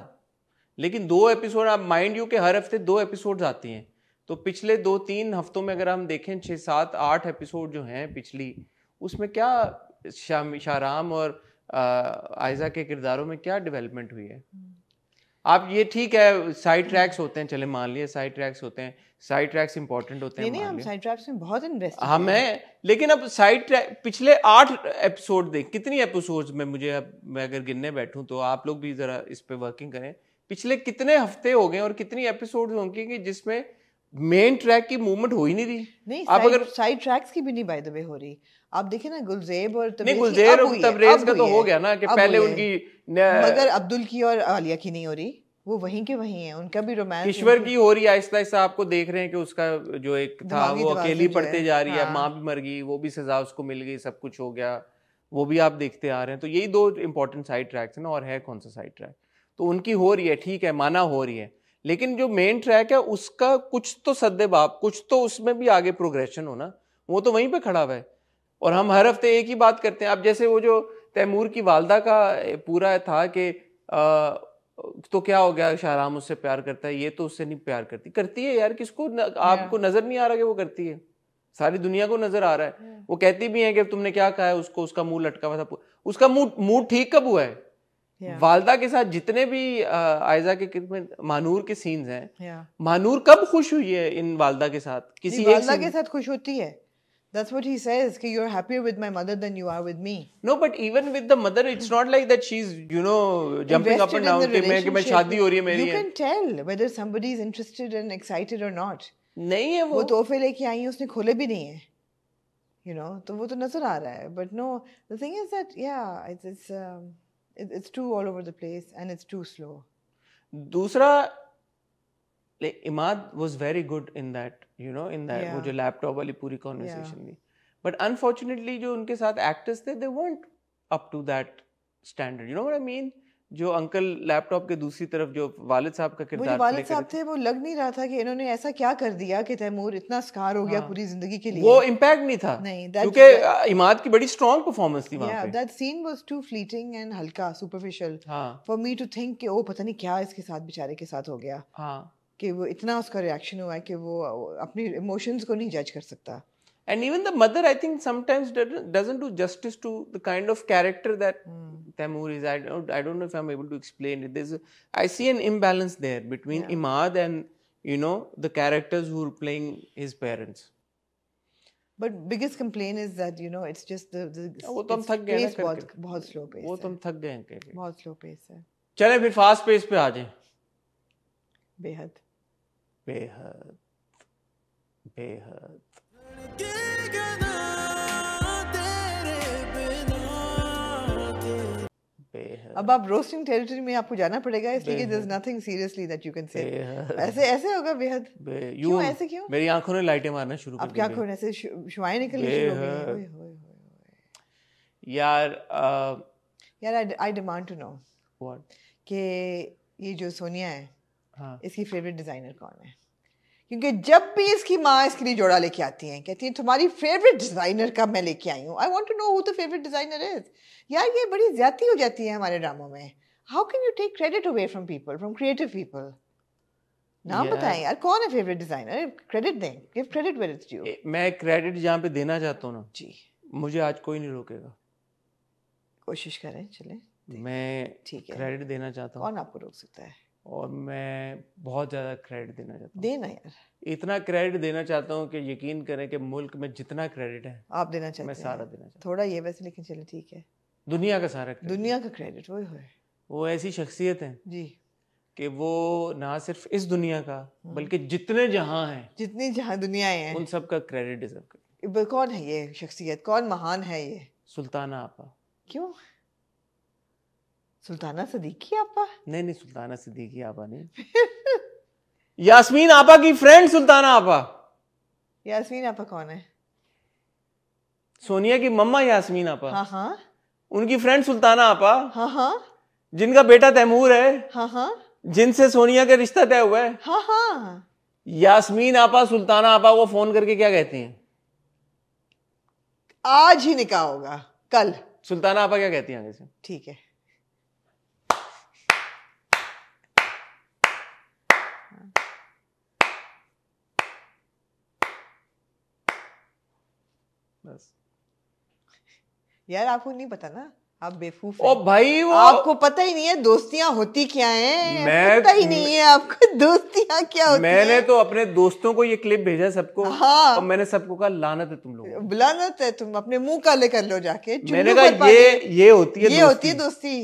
लेकिन दो एपिसोड आप माइंड यू के हर हफ्ते दो एपिसोड आती हैं तो पिछले दो तीन हफ्तों में अगर हम देखें छः सात आठ एपिसोड जो हैं पिछली उसमें क्या शाम शाहराम और आयजा के किरदारों में क्या डेवलपमेंट हुई है हम्म। आप ये ठीक है साइड ट्रैक्स होते हैं चले मान लिए साइड ट्रैक्स होते हैं साइड ट्रैक्स इंपॉर्टेंट होते हैं हम साइड ट्रैक्स में बहुत इन्वेस्ट हम हाँ, हैं लेकिन अब साइड ट्रैक पिछले आठ एपिसोड देख कितनी एपिसोड में मुझे अब मैं अगर गिनने बैठूं तो आप लोग भी जरा इस पे वर्किंग करें पिछले कितने हफ्ते हो गए और कितनी एपिसोड होंगे कि जिसमें मेन ट्रैक की मूवमेंट हो ही नहीं रही नहीं आप अगर साइड ट्रैक्स की भी नहीं बाय द वे हो रही आप देखिए ना गुलजेब और नहीं गुलजेब और तबरेज का तो हो गया ना कि पहले उनकी मगर अब्दुल की और आलिया की नहीं हो रही वो वहीं के वहीं है उनका भी रोमांस ईश्वर की हो रही है आहिस्ता आहिस्ता आपको देख रहे हैं कि उसका जो एक था वो अकेली पढ़ते जा रही है हाँ। माँ भी मर गई वो भी सजा उसको मिल गई सब कुछ हो गया वो भी आप देखते आ रहे हैं तो यही दो इंपॉर्टेंट साइड ट्रैक्स है ना और है कौन सा साइड ट्रैक तो उनकी हो रही है ठीक है माना हो रही है लेकिन जो मेन ट्रैक है उसका कुछ तो सदे बाप कुछ तो उसमें भी आगे प्रोग्रेशन हो ना वो तो वहीं पे खड़ा हुआ है और हम हर हफ्ते एक ही बात करते हैं अब जैसे वो जो तैमूर की वालदा का पूरा था कि तो क्या हो गया शाहराम उससे प्यार करता है ये तो उससे नहीं प्यार करती करती है यार किसको न, आपको नजर नहीं आ रहा कि वो करती है सारी दुनिया को नजर आ रहा है वो कहती भी है कि तुमने क्या कहा है उसको उसका मुंह लटका हुआ था उसका मुंह मुंह ठीक कब हुआ है वालदा के साथ जितने भी आयजा के मानूर के सीन्स हैं मानूर कब खुश हुई है इन वालदा के साथ किसी वालदा के साथ खुश होती है That's what he says. Ki you're happier with my mother than you are with me. No, but even with the mother, it's not like that. She's you know jumping Invested up and down. Ki hai you can tell whether somebody is interested and excited or not. नहीं है वो वो तोहफे लेके आई है उसने खोले भी नहीं है यू नो तो वो तो नजर आ रहा है but no the thing is that yeah it's it's too all over the place and it's too slow दूसरा like Imad was very good in that, you know, in that yeah. वो जो लैपटॉप वाली पूरी conversation थी but unfortunately जो उनके साथ actors थे they weren't up to that standard you know what I mean जो अंकल लैपटॉप के दूसरी तरफ जो वालिद साहब का किरदार वालिद साहब थे वो लग नहीं रहा था कि इन्होंने ऐसा क्या कर दिया कि तैमूर इतना स्कार हो गया हाँ। पूरी जिंदगी के लिए वो इम्पैक्ट नहीं था नहीं क्योंकि इमाद की बड़ी स्ट्रांग परफॉर्मेंस थी वहां पे that scene was too fleeting and हल्का superficial for me to think कि ओ पता नहीं क्या इसके साथ बेचारे के साथ हो गया हां कि वो इतना उसका रिएक्शन हुआ है कि वो अपनी इमोशंस को नहीं जज कर सकता and even the mother I think sometimes doesn't do justice to the kind of character that Taimur is I don't I don't know if I am able to explain it this I see an imbalance there between Imad and you know the characters who are playing his parents but biggest complain is that you know it's just the वो तो, तो थक गए हैं बहुत बहुत slow pace वो तो थक गए हैं बहुत स्लो पेस है चलें फिर फास्ट पेस पे आ जाएं बेहद बेहद बेहद अब आप रोस्टिंग टेरिटरी में आपको जाना पड़ेगा इसलिए कि there is nothing seriously that you can say ऐसे ऐसे होगा बेहद क्यों ऐसे क्यों मेरी आंखों ने लाइटें मारना शुरू कर दी आपकी आंखों में ऐसे शुआएं निकलनी शुरू हो गई यार यार I demand to know what कि ये जो सोनिया है हाँ. इसकी फेवरेट डिज़ाइनर कौन है क्योंकि जब भी इसकी माँ इसके लिए जोड़ा लेके आती हैं कहती हैं तुम्हारी फेवरेट डिज़ाइनर का मैं लेके आई हूँ I want to know who the favourite designer is यार ये बड़ी ज्यादा हो जाती है हमारे ड्रामों में how can you take credit away from people from creative people नाम yeah. बताएं यार कौन है फेवरेट डिजाइनर क्रेडिट दें give credit where it's due मैं क्रेडिट जहाँ पे देना चाहता हूँ ना जी मुझे आज कोई नहीं रोकेगा कोशिश करें चलें मैं ठीक है क्रेडिट देना चाहता हूँ कौन आपको रोक सकता है और मैं बहुत ज़्यादा क्रेडिट देना चाहता हूँ देना यार इतना क्रेडिट देना चाहता हूँ कि यकीन करें कि मुल्क में जितना क्रेडिट है आप देना चाहते मैं सारा देना चाहता थोड़ा ये वैसे लेकिन चले ठीक है दुनिया का सारा दुनिया का क्रेडिट वही है वो ऐसी शख्सियत है जी कि वो ना सिर्फ इस दुनिया का हम्म। बल्कि जितने जहाँ हैं जितनी जहाँ दुनिया है उन सब का क्रेडिट डिजर्व करें कौन है ये शख्सियत कौन महान है ये सुल्ताना आपा क्यों सुल्ताना सदीकी आपा नहीं नहीं सुल्ताना सदीकी आपा नहीं यास्मीन आपा की फ्रेंड सुल्ताना आपा यास्मीन आपा कौन है सोनिया की मम्मा यास्मीन आपा हाँ हाँ उनकी फ्रेंड सुल्ताना आपा हाँ हाँ जिनका बेटा तैमूर है हाँ हाँ जिनसे सोनिया का रिश्ता तय हुआ है हाँ हाँ यास्मीन आपा सुल्ताना आपा वो फोन करके क्या कहती हैं आज ही निकाह होगा कल सुल्ताना आपा क्या कहती हैं आगे से ठीक है बस यार आपको नहीं पता ना आप बेफूफ ओ भाई वो आपको पता ही नहीं है दोस्तियां होती क्या हैं मैं पता ही नहीं है आपको दोस्तियां क्या होती मैंने है? तो अपने दोस्तों को ये क्लिप भेजा सबको हाँ। और मैंने सबको कहा लानत है तुम लोग लानत है तुम अपने मुंह काले कर लो जाके मैंने कहा ये ये होती है ये होती है दोस्ती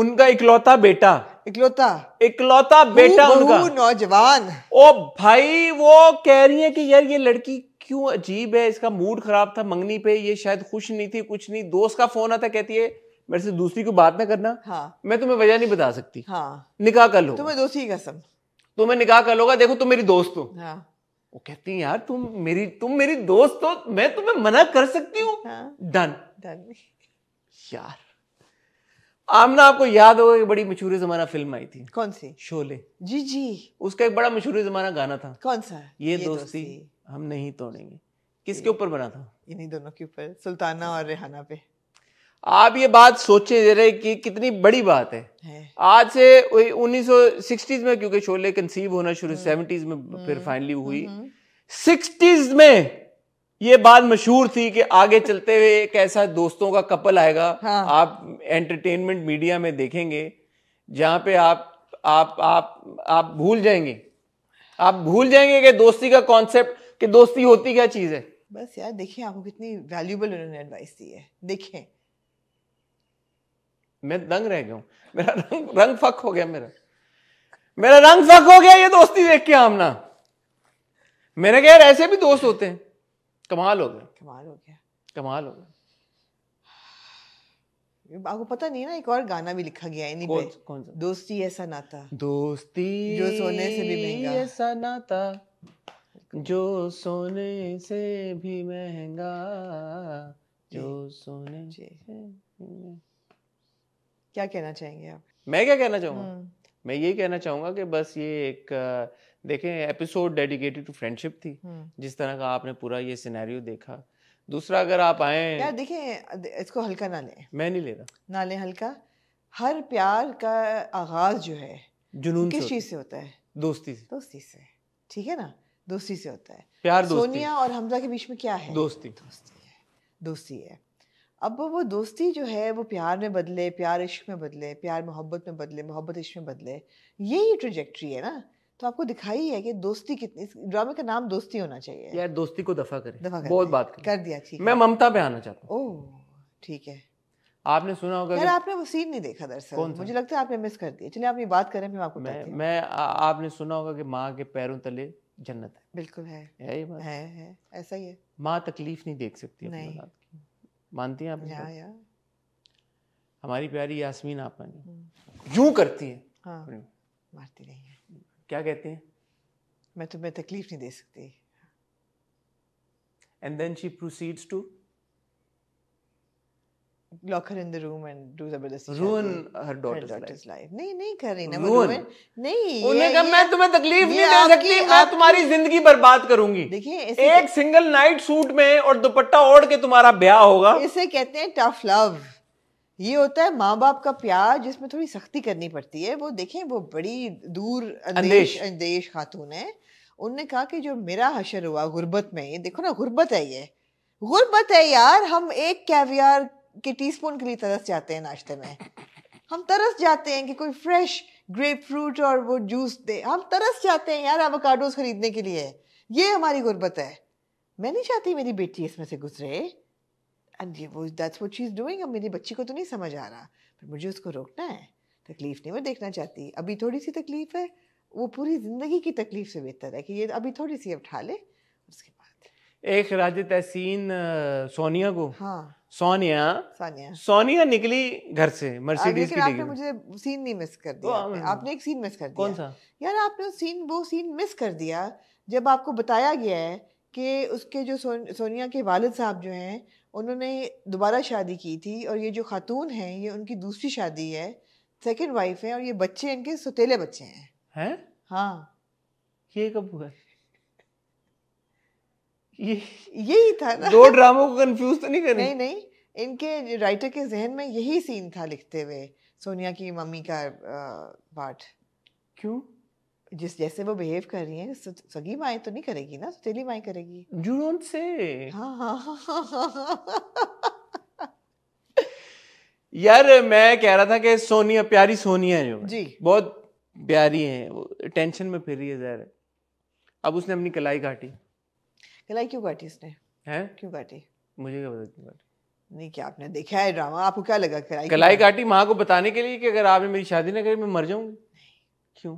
उनका इकलौता बेटा इकलौता इकलौता बेटा उनका नौजवान ओ भाई वो कह रही है कि यार ये लड़की क्यों अजीब है इसका मूड खराब था मंगनी पे ये शायद खुश नहीं थी कुछ नहीं दोस्त का फोन आता कहती है मेरे से दूसरी को बात ना करना हाँ मैं तुम्हें वजह नहीं बता सकती हाँ निकाह कर लो तुम्हें दोस्ती कसम तुम्हें निकाह कर लोगा देखो तुम मेरी दोस्त हो हाँ वो कहती है यार तुम मेरी तुम मेरी दोस्त हो मैं तुम्हें मना कर सकती हूँ डन हाँ। डन यार आमना आपको याद होगा बड़ी मशहूर जमाना फिल्म आई थी कौन सी शोले जी जी उसका एक बड़ा मशहूर जमाना गाना था कौन सा ये, ये दोस्ती, हम नहीं तोड़ेंगे किसके ऊपर बना था इन्हीं दोनों के ऊपर सुल्ताना और रेहाना पे आप ये बात सोचे दे रहे कि कितनी बड़ी बात है, है। आज से 1960s में क्योंकि शोले कंसीव होना शुरू हम्म। सेवेंटीज में फिर फाइनली हम्म। हुई हम्म। सिक्सटीज में ये बात मशहूर थी कि आगे चलते हुए एक ऐसा दोस्तों का कपल आएगा हाँ। आप एंटरटेनमेंट मीडिया में देखेंगे जहाँ पे आप आप आप आप भूल जाएंगे आप भूल जाएंगे कि दोस्ती का कॉन्सेप्ट कि दोस्ती होती क्या चीज है बस यार देखिए आपको कितनी वैल्यूबल उन्होंने एडवाइस दी है देखें मैं दंग रह गया हूँ मेरा रंग रंग फक हो गया मेरा मेरा रंग फक हो गया ये दोस्ती देख के आमना मैंने कहा यार ऐसे भी दोस्त होते हैं कमाल हो गया कमाल हो गया कमाल हो गया आपको पता नहीं ना एक और गाना भी लिखा गया है कौन, कौन सा दोस्ती ऐसा नाता दोस्ती जो सोने से भी महंगा ऐसा नाता जो सोने से भी महंगा जो सोने से क्या कहना चाहेंगे आप मैं क्या कहना चाहूंगा हम्म। मैं यही कहना चाहूंगा कि बस ये एक आ, देखें एपिसोड डेडिकेटेड टू फ्रेंडशिप थी हम्म। जिस तरह का आपने पूरा ये सिनेरियो देखा दूसरा अगर आप आए यार देखें इसको हल्का ना लें मैं नहीं ले रहा ना लें हल्का हर प्यार का आगाज जो है जुनून किस चीज़ से होता है दोस्ती से दोस्ती से ठीक है ना दोस्ती से होता है प्यार सोनिया और हमजा के बीच में क्या है दोस्ती दोस्ती है दोस्ती है अब वो दोस्ती जो है वो प्यार में बदले प्यार इश्क में बदले प्यार मोहब्बत में बदले मोहब्बत इश्क में बदले यही ट्रजेक्ट्री है ना तो आपको दिखाई है कि दोस्ती कितनी ड्रामे का नाम दोस्ती होना चाहिए यार दोस्ती को दफा करें दफा कर बहुत बात कर दिया ठीक मैं ममता पे आना चाहता हूँ ओह ठीक है आपने सुना होगा यार आपने वो सीन नहीं देखा दरअसल मुझे लगता है आपने मिस कर दिया चलिए आप ये बात करें मैं आपको मैं, मैं आ, आपने सुना होगा कि माँ के पैरों तले जन्नत है बिल्कुल है है ये बात है, है ऐसा ही है माँ तकलीफ नहीं देख सकती नहीं मानती हैं आप हमारी प्यारी यास्मीन आप हम्म। यूं करती है हाँ, मारती नहीं क्या कहती हैं मैं तुम्हें तकलीफ नहीं दे सकती and then she proceeds to lock her in the room and do zabardasti ruin her daughter's, life. नहीं नहीं कर रही ना ruin नहीं उन्हें कहा मैं तुम्हें तकलीफ नहीं दे सकती मैं तुम्हारी जिंदगी बर्बाद करूंगी देखिए एक सिंगल नाइट सूट में और दुपट्टा ओढ़ के तुम्हारा ब्याह होगा इसे कहते हैं टफ लव ये होता है माँ बाप का प्यार जिसमें थोड़ी सख्ती करनी पड़ती है वो देखें वो बड़ी दूर अंदेश अंदेश खातून है उनने कहा कि जो मेरा हशर हुआ गुर्बत में ये देखो ना गुर्बत है ये गुर्बत है यार हम एक कैवियार के टीस्पून के लिए तरस जाते हैं नाश्ते में हम तरस जाते हैं कि कोई फ्रेश ग्रेप फ्रूट और वो जूस दे हम तरस जाते हैं यार एवोकाडोज खरीदने के लिए ये हमारी गुर्बत है मैं नहीं चाहती मेरी बेटी इसमें से गुजरे एंड ये वो दैट्स व्हाट चीज़ डूइंग अब मेरी बच्ची को तो नहीं समझ आ रहा पर मुझे उसको रोकना है तकलीफ़ नहीं मैं देखना चाहती अभी थोड़ी सी तकलीफ़ है वो पूरी ज़िंदगी की तकलीफ़ से बेहतर है कि ये अभी थोड़ी सी अब उठा ले उसके बाद एक राज तहसीन सोनिया को हाँ सोनिया सोनिया सोनिया निकली घर से मर्सिडीज की आपने मुझे सीन नहीं मिस कर दिया आपने, आपने एक सीन मिस कर दिया कौन सा यार आपने सीन वो सीन मिस कर दिया जब आपको बताया गया है कि उसके जो सोनिया के वालिद साहब जो हैं उन्होंने दोबारा शादी की थी और ये जो खातून है ये उनकी दूसरी शादी है सेकंड वाइफ है और ये बच्चे इनके सतीले बच्चे हैं हैं हाँ ये कब हुआ ये यही था ना दो ड्रामों को कंफ्यूज तो नहीं करना नहीं नहीं इनके राइटर के जहन में यही सीन था लिखते हुए सोनिया की मम्मी का पार्ट क्यों जिस जैसे वो बिहेव कर रही हैं सगी माए तो नहीं करेगी ना सतीली माए करेगी यू डोंट से हाँ हाँ यार मैं कह रहा था कि सोनिया प्यारी सोनिया जो जी बहुत प्यारी है वो टेंशन में फिर रही है जहर अब उसने अपनी कलाई काटी कलाई क्यों काटी उसने है क्यों काटी मुझे क्या पता क्यों काटी नहीं क्या आपने देखा है ड्रामा आपको क्या लगा कलाई कलाई काटी माँ को बताने के लिए कि अगर आपने मेरी शादी ना करी मैं मर जाऊंगी क्यों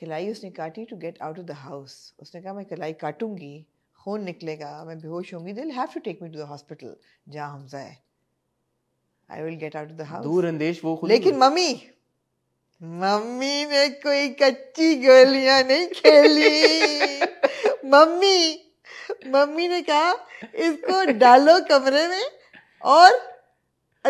कलाई उसने काटी to get out of the house उसने कहा मैं कलाई काटूंगी खून निकलेगा मैं बेहोश होंगी they'll have to take me to the hospital जहाँ हम जाए I will get out of the house दूर अंदेश वो खुद लेकिन मम्मी मम्मी ने कोई कच्ची गोलियां नहीं खेली मम्मी मम्मी ने कहा इसको डालो कमरे में और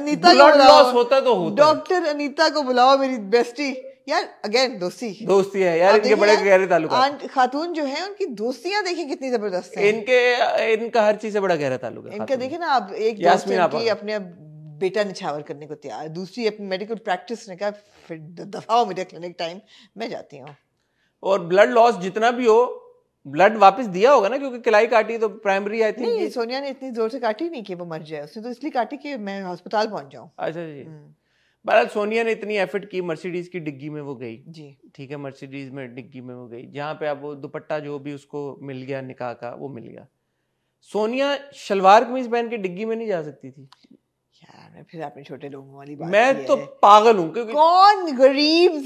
अनीता को बुलाओ होता तो डॉक्टर अनीता को बुलाओ मेरी बेस्टी यार अगेन दोस्ती दोस्ती है यार इनके बड़े गहरे ताल्लुक खातून जो है उनकी दोस्तियां देखिए कितनी जबरदस्त है इनके इनका हर चीज से बड़ा गहरा ताल्लुक है इनका देखिए ना आप एक की अपने बेटा निछावर करने को तैयार दूसरी अपनी मेडिकल प्रैक्टिस ने कहा फिर दफाओ मेरे क्लिनिक टाइम मैं जाती हूँ और ब्लड लॉस जितना भी हो ब्लड वापस दिया होगा ना क्योंकि कलाई काटी तो प्राइमरी आई थिंक सोनिया ने इतनी जोर से काटी नहीं कि वो मर जाए उसने तो इसलिए काटी कि मैं अस्पताल पहुंच जाऊँ अच्छा जी हम्म। बहरहाल सोनिया ने इतनी एफर्ट की मर्सिडीज की डिग्गी में वो गई जी ठीक है मर्सिडीज में डिग्गी में वो गई जहाँ पे अब वो दुपट्टा जो भी उसको मिल गया निकाह का वो मिल गया सोनिया शलवार कमीज पहन के डिग्गी में नहीं जा सकती थी यार मैं फिर आपने छोटे लोगों वाली बात मैं तो पागल हूँ क्योंकि कौन गरीब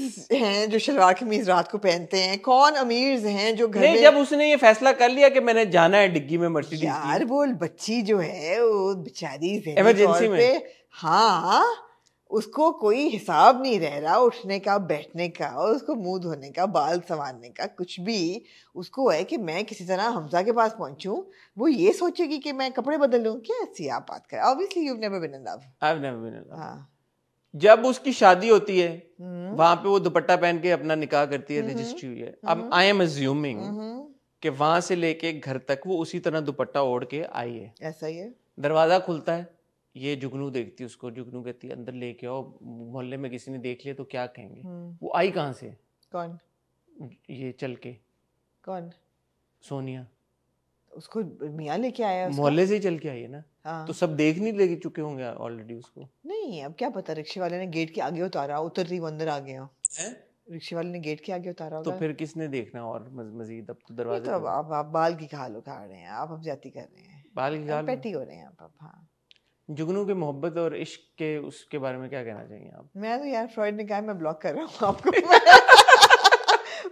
हैं जो शलवार कमीज रात को पहनते हैं कौन अमीर हैं जो घर में जब उसने ये फैसला कर लिया कि मैंने जाना है डिग्गी में मर्सिडीज यार वो बच्ची जो है वो बेचारी इमरजेंसी में हाँ उसको कोई हिसाब नहीं रह रहा उठने का बैठने का और उसको मुंह धोने का बाल संवारने का कुछ भी उसको है कि मैं किसी तरह हमजा के पास पहुंचूं वो ये सोचेगी कि मैं कपड़े बदल लूं क्या ऐसी आप बात करें obviously you never been in love I never been in love हां जब उसकी शादी होती है हम्म। वहां पे वो दुपट्टा पहन के अपना निकाह करती है हम्म। रजिस्ट्री हुई है हम्म। अब आई एम अज्यूमिंग कि वहां से लेके घर तक वो उसी तरह दुपट्टा ओढ़ के आई है ऐसा ही है दरवाजा खुलता है ये जुगनू देखती उसको जुगनू कहती अंदर लेके आओ मोहल्ले में किसी ने देख लिया तो क्या कहेंगे हम्म। वो आई कहाँ से कौन ये चल के कौन सोनिया उसको मियाँ लेके आया मोहल्ले से ही चल के आई है ना हाँ। तो सब देख नहीं ले चुके होंगे ऑलरेडी उसको नहीं अब क्या पता रिक्शे वाले ने गेट के आगे उतारा उतर रही वो अंदर आ गया रिक्शे वाले ने गेट के आगे उतारा तो फिर किसने देखना और मजीद अब तो, तो दरवाजे तो अब आप, आप बाल की खाल उखाड़ रहे हैं आप अब जाती कर रहे हैं बाल की खाल पेटी हो रहे हैं आप अब हाँ जुगनू की मोहब्बत और इश्क के उसके बारे में क्या कहना चाहिए आप मैं तो यार फ्रॉइड ने कहा मैं ब्लॉक कर रहा हूँ आपको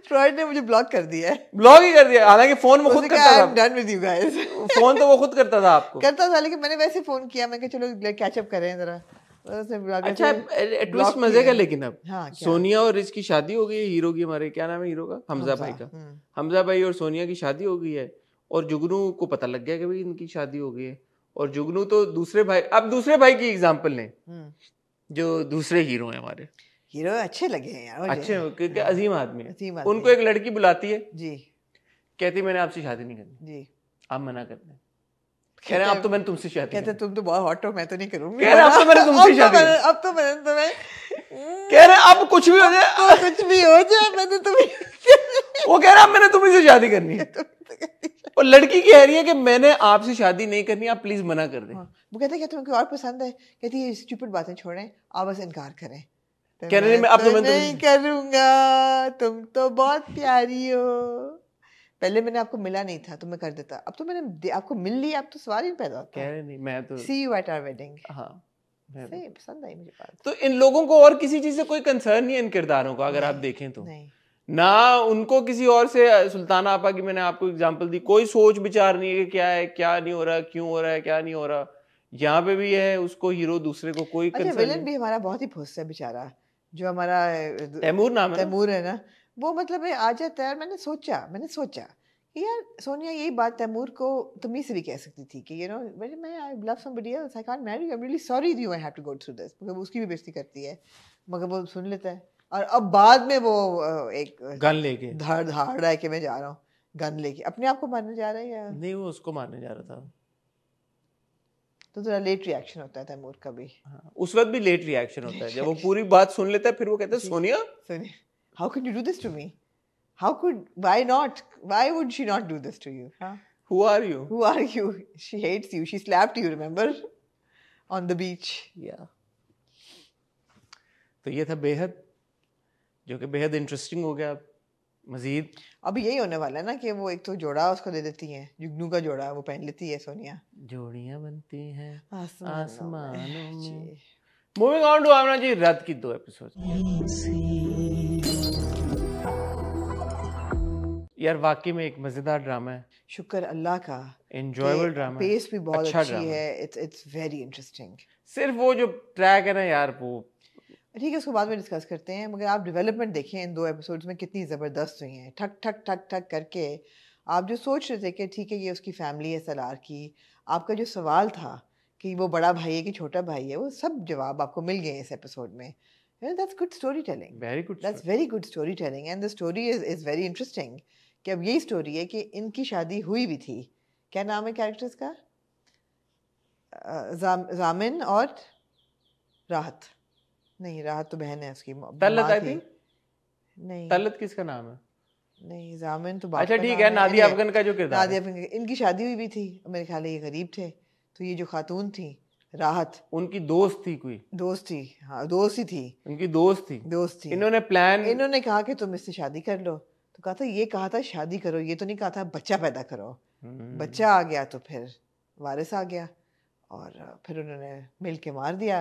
फ्रॉइड ने मुझे ब्लॉक कर दिया है ब्लॉक ही कर दिया हालांकि फोन वो खुद करता था done with you guys phone तो वो खुद करता था आपको करता था लेकिन मैंने वैसे फोन किया मैं कहा चलो कैच अप करें जरा अच्छा ट्विस्ट मजे का लेकिन अब हाँ, सोनिया और रिज की शादी हो गई है हीरो की हमारे क्या नाम है हीरो का हमजा, हमजा भाई का हम्म। हमजा भाई और सोनिया की शादी हो गई है और जुगनू को पता लग गया कि भाई इनकी शादी हो गई है और जुगनू तो दूसरे भाई अब दूसरे भाई की एग्जाम्पल लें हम्म। जो दूसरे हीरो हैं हमारे हीरो अच्छे लगे हैं यार अच्छे क्योंकि हाँ, अजीम आदमी है उनको एक लड़की बुलाती है जी कहती मैंने आपसे शादी नहीं करनी जी आप मना कर दें कह रहे आप तो मैंने तुमसे शादी कहते तुम तो बहुत हॉट हो मैं तो नहीं करूंगी कह रहे अब तो मैंने तुमसे तो शादी अब तो मैंने तुम्हें कह रहे अब कुछ भी हो जाए तो कुछ भी हो जाए मैंने तुम्हें वो कह रहा मैंने तुम्हें शादी करनी है और लड़की कह रही है कि मैंने आपसे शादी नहीं करनी आप प्लीज मना कर दें हाँ, वो कहते हैं तुम्हें तुमको और पसंद है कहती है स्टूपिड बातें छोड़ें आप बस इनकार करें तो कहने में अब तो, तो मैं नहीं करूंगा तुम तो बहुत प्यारी हो पहले मैंने आपको मिला नहीं था तो मैं कर देता अब तो मैंने आपको मिल ली आप तो सवाल ही पैदा होता कह रहे नहीं मैं तो see you at our wedding हां पसंद आई मुझे तो इन लोगों को और किसी चीज से कोई कंसर्न नहीं है इन किरदारों का अगर आप देखें तो नहीं ना उनको किसी और से सुल्ताना आपा की मैंने आपको एग्जाम्पल दी कोई सोच विचार नहीं है कि क्या है क्या नहीं हो रहा क्यों हो रहा है क्या नहीं हो रहा यहाँ पे भी है उसको हीरो दूसरे को कोई अच्छा, विलन भी हमारा बहुत ही फुस है बेचारा जो हमारा तैमूर नाम है तैमूर है ना वो मतलब आ जाता है मैंने सोचा मैंने सोचा यार सोनिया यही बात तैमूर को तुम्हें से भी कह सकती थी कि यू नो वेरी मैं I love somebody else I can't marry I am really sorry you I have to go through this मगर उसकी भी बेइज्जती करती है मगर वो सुन लेता है और अब बाद में वो एक गन लेके धार धार रहा है कि मैं जा रहा हूँ गन लेके अपने आप को मारने जा रहा है या नहीं वो उसको मारने जा रहा था तो थोड़ा लेट रिएक्शन होता है मोर का भी हाँ, उस वक्त भी लेट रिएक्शन होता है जब वो पूरी बात सुन लेता है फिर वो कहता है Sonia Sonia how can you do this to me how could why not why would she not do this to you who are you who are you she hates you she slapped you remember on the beach या तो ये था बेहद जो कि बेहद interesting हो गया मजीद अभी यही होने वाला है ना कि वो एक तो जोड़ा उसको दे देती है जुगनू का जोड़ा वो पहन लेती है सोनिया जोड़ियां बनती हैं आसमानों moving on to Amna ji रात की दो एपिसोड यार वाकई में एक मजेदार ड्रामा है शुक्र अल्लाह का एंजॉयबल ड्रामा पेस भी बहुत अच्छा अच्छी है इट्स इट्स वेरी इंटरेस्टिंग सिर्फ वो जो ट्रैक है ना यार वो ठीक है उसको बाद में डिस्कस करते हैं मगर आप डेवलपमेंट देखें इन दो एपिसोड्स में कितनी ज़बरदस्त हुई हैं ठक ठक ठक ठक करके आप जो सोच रहे थे कि ठीक है ये उसकी फैमिली है सलार की आपका जो सवाल था कि वो बड़ा भाई है कि छोटा भाई है वो सब जवाब आपको मिल गए इस एपिसोड में that's good story telling very good that's very good story telling and the story is is very interesting कि अब यही स्टोरी है कि इनकी शादी हुई भी थी क्या नाम है कैरेक्टर्स का जाम, जामिन और राहत नहीं राहत तो बहन है उसकी तलत आई थिंक नहीं तलत किसका नाम है नहीं जामिन तो अच्छा ठीक है नादिया अफगन का जो किरदार नादिया अफगन इनकी शादी हुई भी थी मेरे ख्याल ये गरीब थे तो ये जो खातून थी राहत उनकी दोस्त थी कोई दोस्त थी हाँ दोस्त ही थी उनकी दोस्त थी दोस्त थी इन्होंने प्लान इन्होंने कहा कि तुम इससे शादी कर लो तो कहा था ये कहा था शादी करो ये तो नहीं कहा था बच्चा पैदा करो हम्म। बच्चा आ गया तो फिर वारिस आ गया और फिर उन्होंने मिल के मार दिया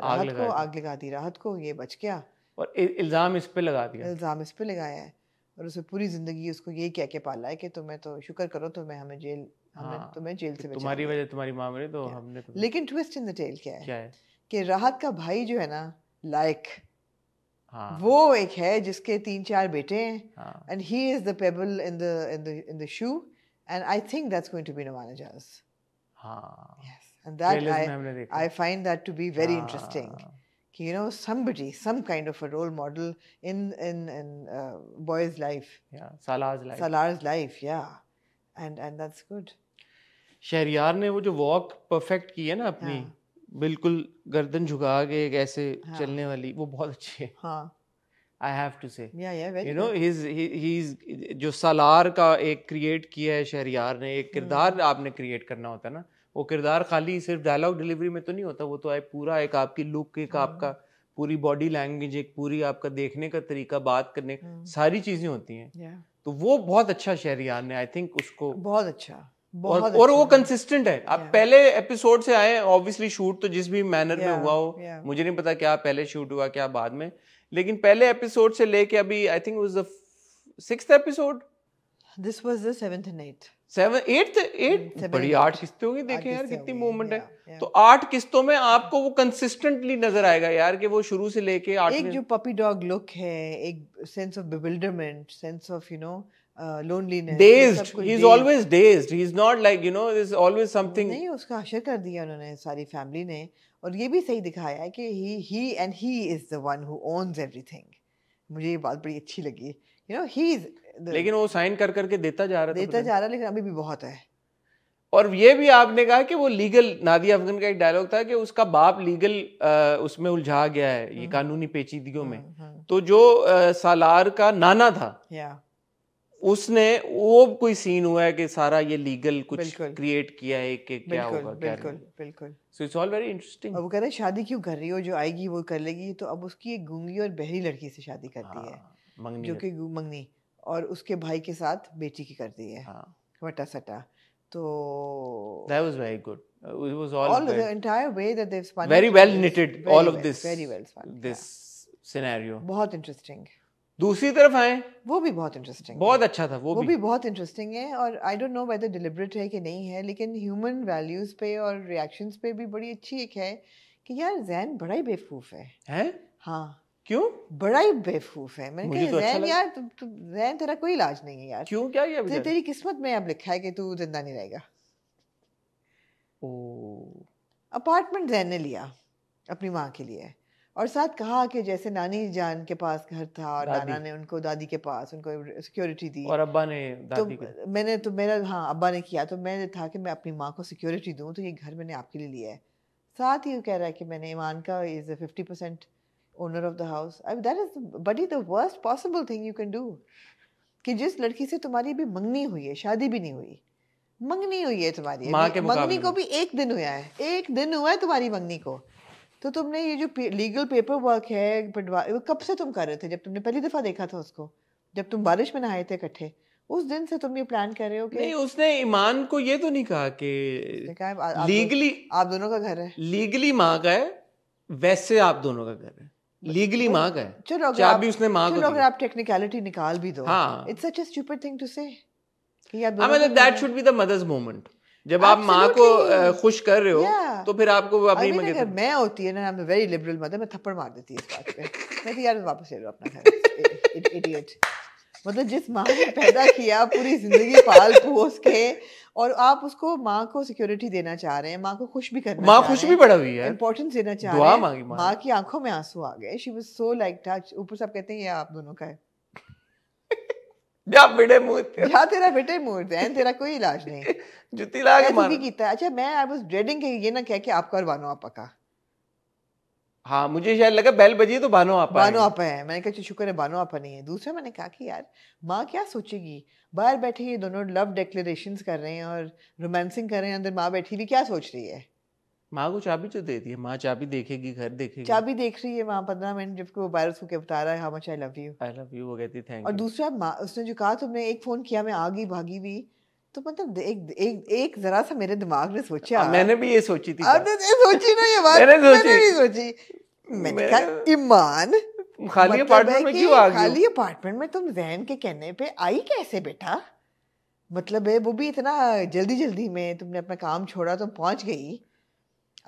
आग लगा को आग लगा दी राहत को ये बच गया और इल्ज़ाम इस पे लगा दिया इल्ज़ाम इस पे लगाया है और उसे पूरी ज़िंदगी उसको ये कह के पाला है कि तुम्हें तो शुक्र करो तुम्हें हमें जेल हमें हाँ, तुम्हें जेल से तुम्हारी वजह तुम्हारी माँ मरे तो हमने तो- लेकिन ट्विस्ट इन द टेल क्या है कि राहत का भाई जो है ना लाइक हाँ. वो एक है जिसके तीन चार बेटे हैं and he is the pebble in the in the in the shoe and I think that's going to be नवाना जहाज हाँ yes and that I, I find that to be very ah. interesting कि you know somebody some kind of a role model in in in uh, boy's life yeah Salar's life Salar's life yeah and and that's good Shahryar ने वो जो walk perfect की है ना अपनी हाँ. बिल्कुल गर्दन झुका के एक ऐसे हाँ. चलने वाली वो बहुत अच्छी है हाँ I have to say you know his his जो सालार का एक क्रिएट किया है शहरियार ने एक किरदार आपने क्रिएट करना होता है ना वो किरदार खाली सिर्फ डायलॉग डिलीवरी में तो नहीं होता वो तो आए पूरा एक आपकी लुक एक हाँ। आपका पूरी बॉडी लैंग्वेज एक पूरी आपका देखने का तरीका बात करने हाँ। सारी चीजें होती हैं तो वो बहुत अच्छा शहरियार ने आई थिंक उसको बहुत अच्छा बहुत और, अच्छा और वो कंसिस्टेंट है आप पहले एपिसोड से आए ऑब्वियसली शूट तो जिस भी मैनर में हुआ हो मुझे नहीं पता क्या पहले शूट हुआ क्या बाद में लेकिन पहले एपिसोड से लेके अभी I think was the sixth episode this was the seventh and eighth seven eight बड़ी आठ देखें यार कितनी मूवमेंट है तो आठ किस्तों में आपको वो कंसिस्टेंटली नजर आएगा यार कि वो शुरू से लेके आठ एक जो पपी डॉग लुक है एक sense of sense of you know कर दिया उन्होंने सारी फैमिली ने और ये भी सही दिखाया है कि मुझे ये बात बड़ी अच्छी लगी यू नो ही लेकिन वो साइन कर करके देता जा रहा देता जा रहा लेकिन अभी भी बहुत है और ये भी आपने कहा कि वो लीगल नादिया अफगन का एक डायलॉग था कि उसका बाप लीगल आ, उसमें उलझा गया है ये हम्म। कानूनी पेचीदगियों में हम्म, हम्म। तो जो आ, सालार का नाना था उसने वो कोई सीन हुआ है कि सारा ये लीगल कुछ क्रिएट किया है कि क्या बिल्कुल, होगा क्या बिल्कुल बिल्कुल so it's all very interesting अब कह रहे शादी क्यों कर रही हो जो आएगी वो कर लेगी तो अब उसकी एक गूंगी और बहरी लड़की से शादी करती हाँ. है जो कि मंगनी और उसके भाई के साथ बेटी की कर दी है हाँ। वटा सटा तो that was very good it was all all the entire way that they spun very well knitted all of this very well spun this scenario बहुत इंटरेस्टिंग दूसरी तरफ आए वो भी बहुत इंटरेस्टिंग बहुत अच्छा था वो, वो भी, भी बहुत इंटरेस्टिंग है और I don't know whether deliberate है कि नहीं है लेकिन ह्यूमन वैल्यूज पे और रिएक्शंस पे भी बड़ी अच्छी एक है कि यार जैन बड़ा ही बेवकूफ़ है हैं हाँ क्यों बड़ा ही बेवकूफ है मैंने कहा तो अच्छा यार तु, तु, तु, तेरा कोई इलाज नहीं है यार क्यों क्या ये ते, तेरी किस्मत में अब लिखा है कि तू जिंदा नहीं रहेगा ओ अपार्टमेंट जैन ने लिया अपनी माँ के लिए और साथ कहा कि जैसे नानी जान के पास घर था और नाना ने उनको दादी के पास उनको सिक्योरिटी दी और अब्बा ने तो दादी तो को। मैंने तो मेरा हाँ अब्बा ने किया तो मैंने था कि मैं अपनी माँ को सिक्योरिटी दूँ तो ये घर मैंने आपके लिए लिया है साथ ही कह रहा है कि मैंने ईमान का is fifty percent owner of the house I that is buddy the worst possible thing you can do कि जिस लड़की से तुम्हारी भी मंगनी हुई है शादी भी नहीं हुई मंगनी हुई है तुम्हारी मंगनी को भी एक दिन हुआ है एक दिन हुआ है तुम्हारी मंगनी को तो तुमने ये जो लीगल पेपर वर्क है वो कब से तुम कर रहे थे जब तुमने पहली दफ़ा देखा था उसको जब तुम बारिश में नहाए थे इकट्ठे उस दिन से तुम ये प्लान कर रहे हो कि नहीं उसने ईमान को ये तो नहीं कहा कि लीगली आप दोनों का घर है लीगली माँ का है वैसे आप दोनों का घर है लीगली oh, मांग है चलो अगर आप भी उसने मांग चलो तो अगर आप टेक्निकलिटी निकाल भी दो it's such a stupid thing to say I mean that should be the mother's moment जब आप माँ को खुश कर रहे हो yeah. तो फिर आपको अपनी I mean, अगर तो। मैं होती है ना I am very liberal mother मैं थप्पड़ मार देती है इस बात पे मैं तो यार वापस ले लो अपना घर इडियट मतलब जिस माँ ने पैदा किया पूरी जिंदगी पाल पोस के और आप उसको माँ को सिक्योरिटी देना चाह रहे हैं माँ को खुश भी करना माँ खुश भी बड़ा हुई है इंपॉर्टेंस देना चाह रहे हैं माँ की आंखों में आंसू आ गए she was so like touch ऊपर सब कहते हैं ये आप दोनों का है जा बेटे मुहूर्त जा तेरा बेटे मूर्त है तेरा कोई इलाज नहीं जुती लाग मार की अच्छा मैं आई वाज ड्रेडिंग कि ये ना कह के आप करवाना वानो आपका हाँ मुझे शायद लगा बैल बजी तो बानो आपा बानो आपा है मैंने कहा अच्छा, शुक्र है बानो आपा नहीं है दूसरा मैंने कहा कि यार माँ क्या सोचेगी बाहर बैठे ये दोनों लव डिक्लेरेशन कर रहे हैं और रोमांसिंग कर रहे हैं अंदर माँ बैठी हुई क्या सोच रही है माँ को चाबी तो दे दी है माँ चाबी देखेगी घर देखेगी चाबी देख रही है माँ पंद्रह मिनट जबकि वो बाहर उसको क्या बता रहा है how much I love you I love you वो कहती थैंक और दूसरा माँ उसने जो कहा तुमने एक फ़ोन किया मैं आ गई भागी हुई तो मतलब एक एक एक जरा सा मेरे दिमाग ने सोचा मैंने भी ये सोची थी सोची ना ये बात मैंने सोची मैंने सोची मैंने कहा ईमान खाली अपार्टमेंट मतलब में क्यों आ गई खाली अपार्टमेंट में तुम जहन के कहने पे आई कैसे बेटा मतलब है वो भी इतना जल्दी जल्दी में तुमने अपना काम छोड़ा तो पहुंच गई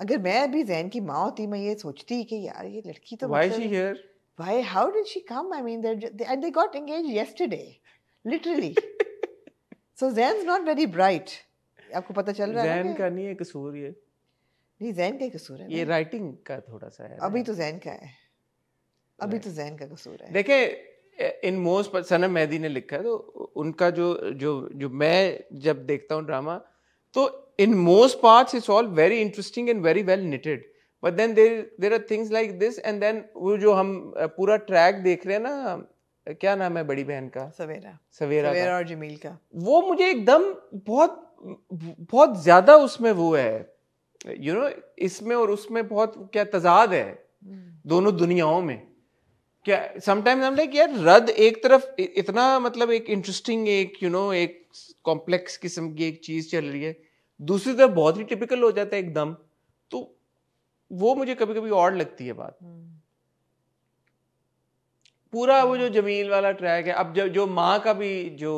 अगर मैं अभी जैन की माँ होती मैं ये सोचती कि यार ये लड़की तो why she here why how did she come I mean they they got engage yesterday literally so Zain is not very bright आपको पता चल रहा है जैन का नहीं है कसूर ये नहीं जैन का कसूर है ये राइटिंग का थोड़ा सा है अभी तो जैन का है अभी तो जैन का कसूर है देखे इन मोस्ट पर सनम मेहदी ने लिखा है तो उनका जो जो जो मैं जब देखता हूँ ड्रामा तो in most parts it's all very interesting and very well knitted but then there there are things like this and then वो जो हम पूरा ट्रैक देख रहे हैं ना क्या नाम है बड़ी बहन का सवेरा सवेरा, सवेरा का। और जमील का वो मुझे एकदम बहुत बहुत ज्यादा उसमें वो है यू you नो know, इसमें और उसमें बहुत क्या तजाद है हम्म। दोनों दुनियाओं में क्या समटाइम्स हम लाइक यार रद एक तरफ इतना मतलब एक इंटरेस्टिंग एक यू you नो know, एक कॉम्प्लेक्स किस्म की एक चीज चल रही है दूसरी तरफ बहुत ही टिपिकल हो जाता है एकदम तो वो मुझे कभी कभी और लगती है बात hmm. पूरा वो जो हाँ। जमील वाला ट्रैक है अब जो जो माँ का भी जो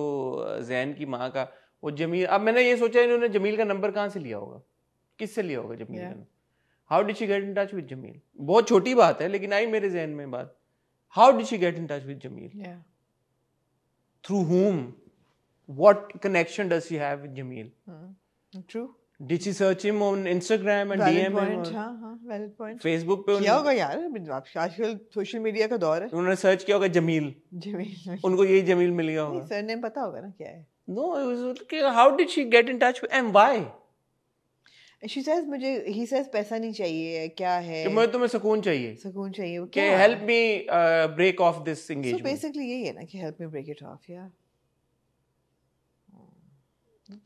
जैन की माँ का वो जमील अब मैंने ये सोचा इन्होंने जमील का नंबर कहाँ से लिया होगा किससे लिया होगा जमील का how did she get in touch with Jameel बहुत छोटी बात है लेकिन आई मेरे जहन में बात how did she get in touch with Jameel through whom what connection does you have with Jameel true did she search him on Instagram and DM valid point Facebook पे क्या होगा यार आजकल सोशल मीडिया का दौर है उन्होंने सर्च किया होगा जमील जमील उनको यही जमील मिल गया होगा सर नेम पता होगा ना क्या है no how did she get in touch and why she says मुझे ही सेज पैसा नहीं चाहिए क्या है मुझे तुम्हें सुकून चाहिए सुकून चाहिए क्या help me break off this engagement so basically यही है ना कि help me break it off या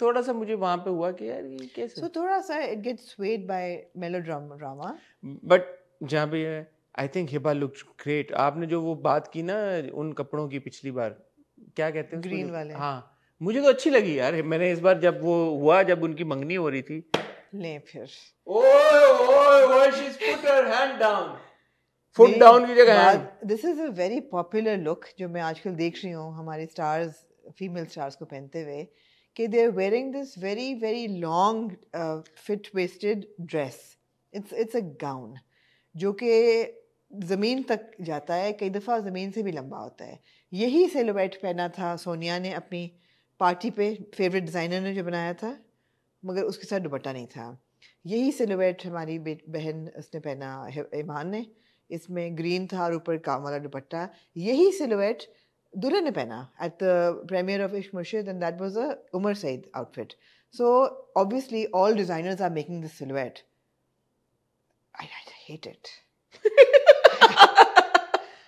थोड़ा सा मुझे वहां पे हुआ कि यार ये कैसे सो so, थोड़ा सा it gets swayed by melodrama but जहां भी है I think Hiba look great आपने जो वो बात की ना उन कपड़ों की पिछली बार क्या कहते हैं ग्रीन वाले हाँ मुझे तो अच्छी लगी यार मैंने इस बार जब वो हुआ जब उनकी मंगनी हो रही थी ले फिर ओए ओए ओए she put her hand down foot down की जगह hand this is a very popular look जो मैं आजकल देख रही हूं हमारे स्टार्स फीमेल स्टार्स को पहनते हुए कि they are wearing this very very long fit waisted dress it's it's a gown जो कि ज़मीन तक जाता है कई दफ़ा ज़मीन से भी लंबा होता है यही सेलोवेट पहना था सोनिया ने अपनी पार्टी पे फेवरेट डिज़ाइनर ने जो बनाया था मगर उसके साथ दुपट्टा नहीं था यही सिलोवेट हमारी बहन उसने पहना ईमान ने इसमें ग्रीन था और ऊपर काम वाला दुपट्टा यही silhouette Durane Pena at the premiere of Ishq Murshid, and that was a Umar Said outfit. So obviously, all designers are making this silhouette. I, I hate it.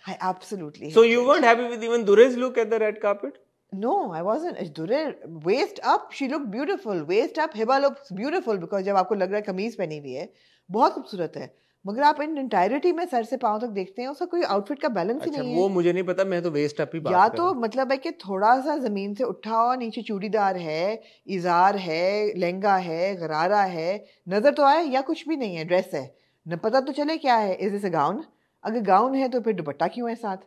I absolutely. so you it. weren't happy with even Dure's look at the red carpet? No, I wasn't. Dure waist up, she looked beautiful. Waist up, Hiba looks beautiful because when you लग रहा a कमीज पहनी हुई beautiful. मगर आप इन entirety में sir से पाँव तक देखते हैं उसका कोई आउटफिट का बैलेंस अच्छा, ही नहीं वो है वो मुझे नहीं पता मैं तो वेस्ट अप ही या तो मतलब है कि थोड़ा सा ज़मीन से उठा हो नीचे चूड़ीदार है इजार है लहंगा है गरारा है नज़र तो आए या कुछ भी नहीं है ड्रेस है न पता तो चले क्या है इज़ इस गाउन अगर गाउन है तो फिर दुपट्टा क्यों है साथ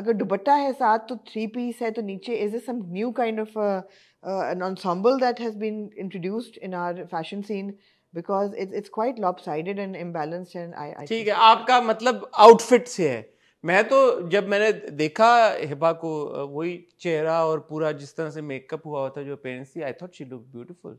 अगर दुपट्टा है साथ तो थ्री पीस है तो नीचे is a some new kind of an ensemble that has been introduced in our fashion scene because it's it's quite lopsided and imbalanced and I I ठीक है आपका मतलब आउटफिट से है मैं तो जब मैंने देखा हिबा को वही चेहरा और पूरा जिस तरह से मेकअप हुआ होता जो पेरेंट्स थी I thought she look beautiful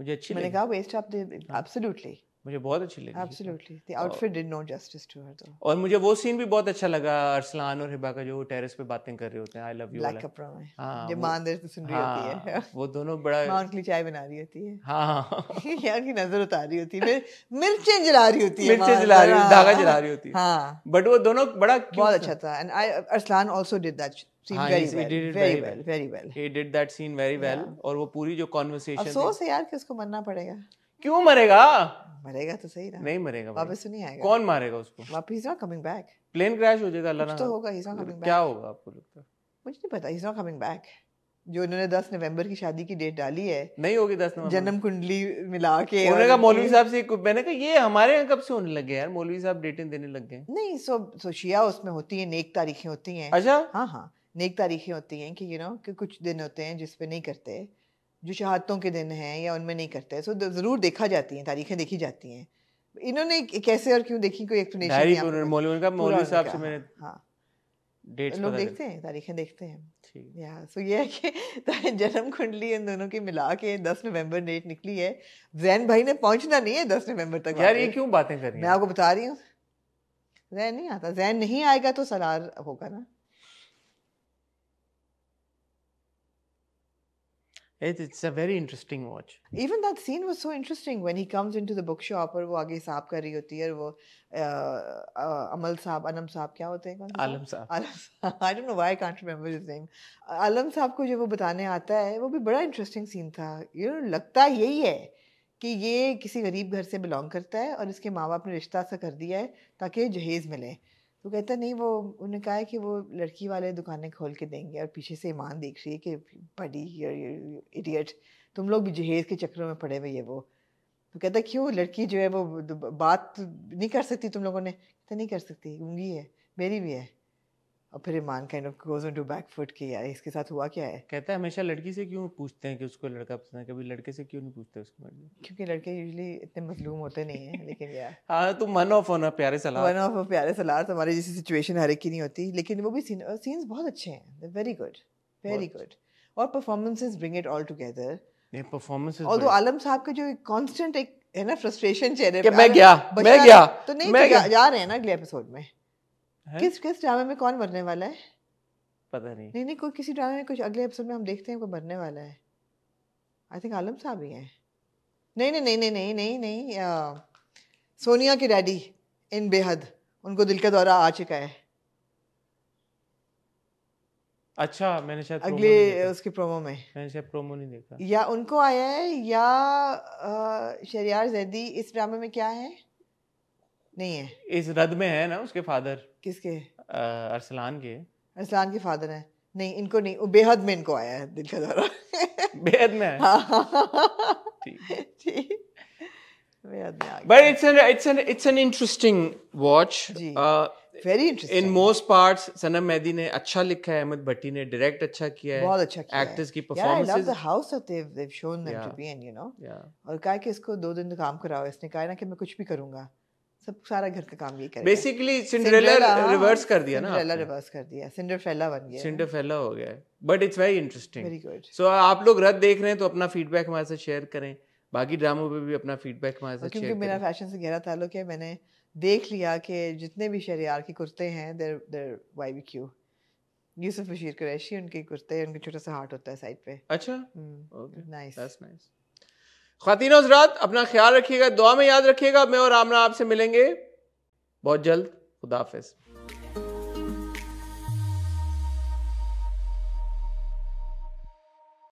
मुझे अच्छी मैंने कहा वेस्ट आप एब्सोल्युटली मुझे बहुत अच्छी लगी absolutely the outfit did no justice to her दो और मुझे वो सीन भी बहुत अच्छा लगा अरसलान और हिबा का जो टेरेस पे बातें कर रहे होते हैं आई लव यू वाला हां जब मां डिमांड दे सुन रही होती है हाँ, वो दोनों बड़ा मां लिए चाय बना रही होती है हां यार की नजर उतार रही होती है मिर्चें जला रही होती है मिर्चें जला रही धागा जला रही होती है हां बट वो दोनों बड़ा बहुत अच्छा था and I Arsalan also did that और वो पूरी जो कॉन्वर्सेशन अफसोस है यार कि उसको मरना पड़ेगा. क्यों मरेगा मरेगा तो सही ना नहीं मरेगा वापस तो नहीं आएगा कौन मारेगा उसको वापस not coming back plane crash हो जाएगा अल्लाह ना तो होगा ही इज कमिंग बैक क्या होगा आपको लगता है मुझे नहीं पता इज नॉट कमिंग बैक जो इन्होंने 10 नवंबर की शादी की डेट डाली है नहीं होगी 10 नवंबर जन्म कुंडली मिला के उन्होंने कहा मौलवी साहब से मैंने कहा ये हमारे यहाँ कब से होने लगे यार मौलवी साहब डेटें देने लग गए नहीं सो सो शिया उसमें होती है नेक तारीखें होती हैं अच्छा हाँ हाँ नेक तारीखें होती हैं कि यू नो कि कुछ दिन होते हैं जिसपे नहीं करते जो शहादतों के दिन हैं या उनमें नहीं करते सो तो ज़रूर देखा जाती हैं तारीखें देखी जाती हैं इन्होंने कैसे और क्यों देखी कोई एक्सप्लेनेशन मौलवी साहब से मैंने हाँ डेट्स लोग देखते हैं तारीखें देखते हैं या सो ये है कि जन्म कुंडली इन दोनों की मिला के दस नवंबर डेट निकली है जैन भाई ने पहुंचना नहीं है दस नवंबर तक यार ये क्यों बातें कर रही मैं आपको बता रही हूँ जैन नहीं आता जैन नहीं आएगा तो सरार होगा ना It, it's a very interesting watch. Even that scene was so interesting when he comes into the bookshop और वो आगे साफ कर रही होती है और वो अमल साहब अनम साहब क्या होते हैं आलम साहब आलम साहब I don't know why I can't remember his name Alam साहब को जो वो बताने आता है वो भी बड़ा इंटरेस्टिंग सीन था यू नो लगता यही है कि ये किसी गरीब घर से बिलोंग करता है और इसके माँ बाप ने रिश्ता सा कर दिया है ताकि जहेज़ मिले तो कहता नहीं वो उन्होंने कहा है कि वो लड़की वाले दुकानें खोल के देंगे और पीछे से ईमान देख रही है कि बड़ी इडियट तुम लोग भी जहेज के चक्रों में पड़े हुए वो तो कहता क्यों लड़की जो है वो बात नहीं कर सकती तुम लोगों ने कहता नहीं कर सकती गूंगी है मेरी भी है और फिर Iman kind of goes on to back foot की यार इसके साथ हुआ क्या है कहता है हमेशा लड़की से क्यों पूछते हैं कि उसको लड़का पसंद है कभी लड़के से क्यों नहीं पूछते उसकी मर्जी क्योंकि लड़के यूजुअली इतने मजलूम होते नहीं हैं लेकिन यार हाँ तो मन ऑफ होना प्यारे सलार मन ऑफ प्यारे सलाह हमारी जैसी सिचुएशन हर एक की नहीं होती लेकिन वो भी सीन सीन्स बहुत अच्छे हैं वेरी गुड वेरी गुड और performances bring it all together नहीं परफॉर्मेंसेज ऑल्दो आलम साहब का जो कांस्टेंट एक है ना फ्रस्ट्रेशन चेहरे पे मैं गया मैं गया तो नहीं तो जा रहे हैं ना अगले एपिसोड में किस किस ड्रामे में कौन बनने वाला है पता नहीं नहीं नहीं कोई किसी ड्रामे में कुछ अगले एपिसोड में हम देखते हैं कोई मरने वाला है आई थिंक आलम साहब ही हैं नहीं नहीं नहीं नहीं नहीं नहीं सोनिया के डैडी इन बेहद उनको दिल का दौरा आ चुका है अच्छा मैंने शायद अगले उसके प्रोमो में मैंने शायद प्रोमो नहीं देखा या उनको आया है या शरियार जैदी इस ड्रामे में क्या है नहीं है इस रद में है ना उसके फादर किसके आ, अरसलान के अरसलान के फादर है नहीं इनको नहीं बेहद में इनको आया है दिल का दौरा बेहद में but it's an it's an it's an interesting watch very interesting in most parts Sanam Mehdi ने अच्छा लिखा है अहमद भट्टी ने डायरेक्ट अच्छा किया है बहुत अच्छा किया एक्टर्स की performances I love the house that they have shown them to be in you know और कहा कि इसको दो दिन काम कराओ इसने कहा ना कि मैं कुछ भी करूंगा सब सारा घर का काम ये करेगा बेसिकली सिंड्रेला रिवर्स कर दिया ना सिंड्रेला रिवर्स कर दिया सिंड्रेला बन गया सिंड्रेला हो गया but it's very interesting very good so आप लोग रद्द देख रहे हैं तो अपना फीडबैक हमारे साथ शेयर करें बाकी ड्रामों पे भी अपना फीडबैक हमारे साथ शेयर करें क्योंकि मेरा फैशन से गहरा ताल्लुक है मैंने देख लिया कि जितने भी शरियार के कुर्ते हैं there there Y B Q Yusuf Bashir Qureshi उनके कुर्ते उनके छोटा सा हार्ट होता है साइड पे अच्छा ओके नाइस दैट्स नाइस खातिन हजरात अपना ख्याल रखिएगा दुआ में याद रखिएगा मैं और आमना आपसे मिलेंगे बहुत जल्द खुदाफिज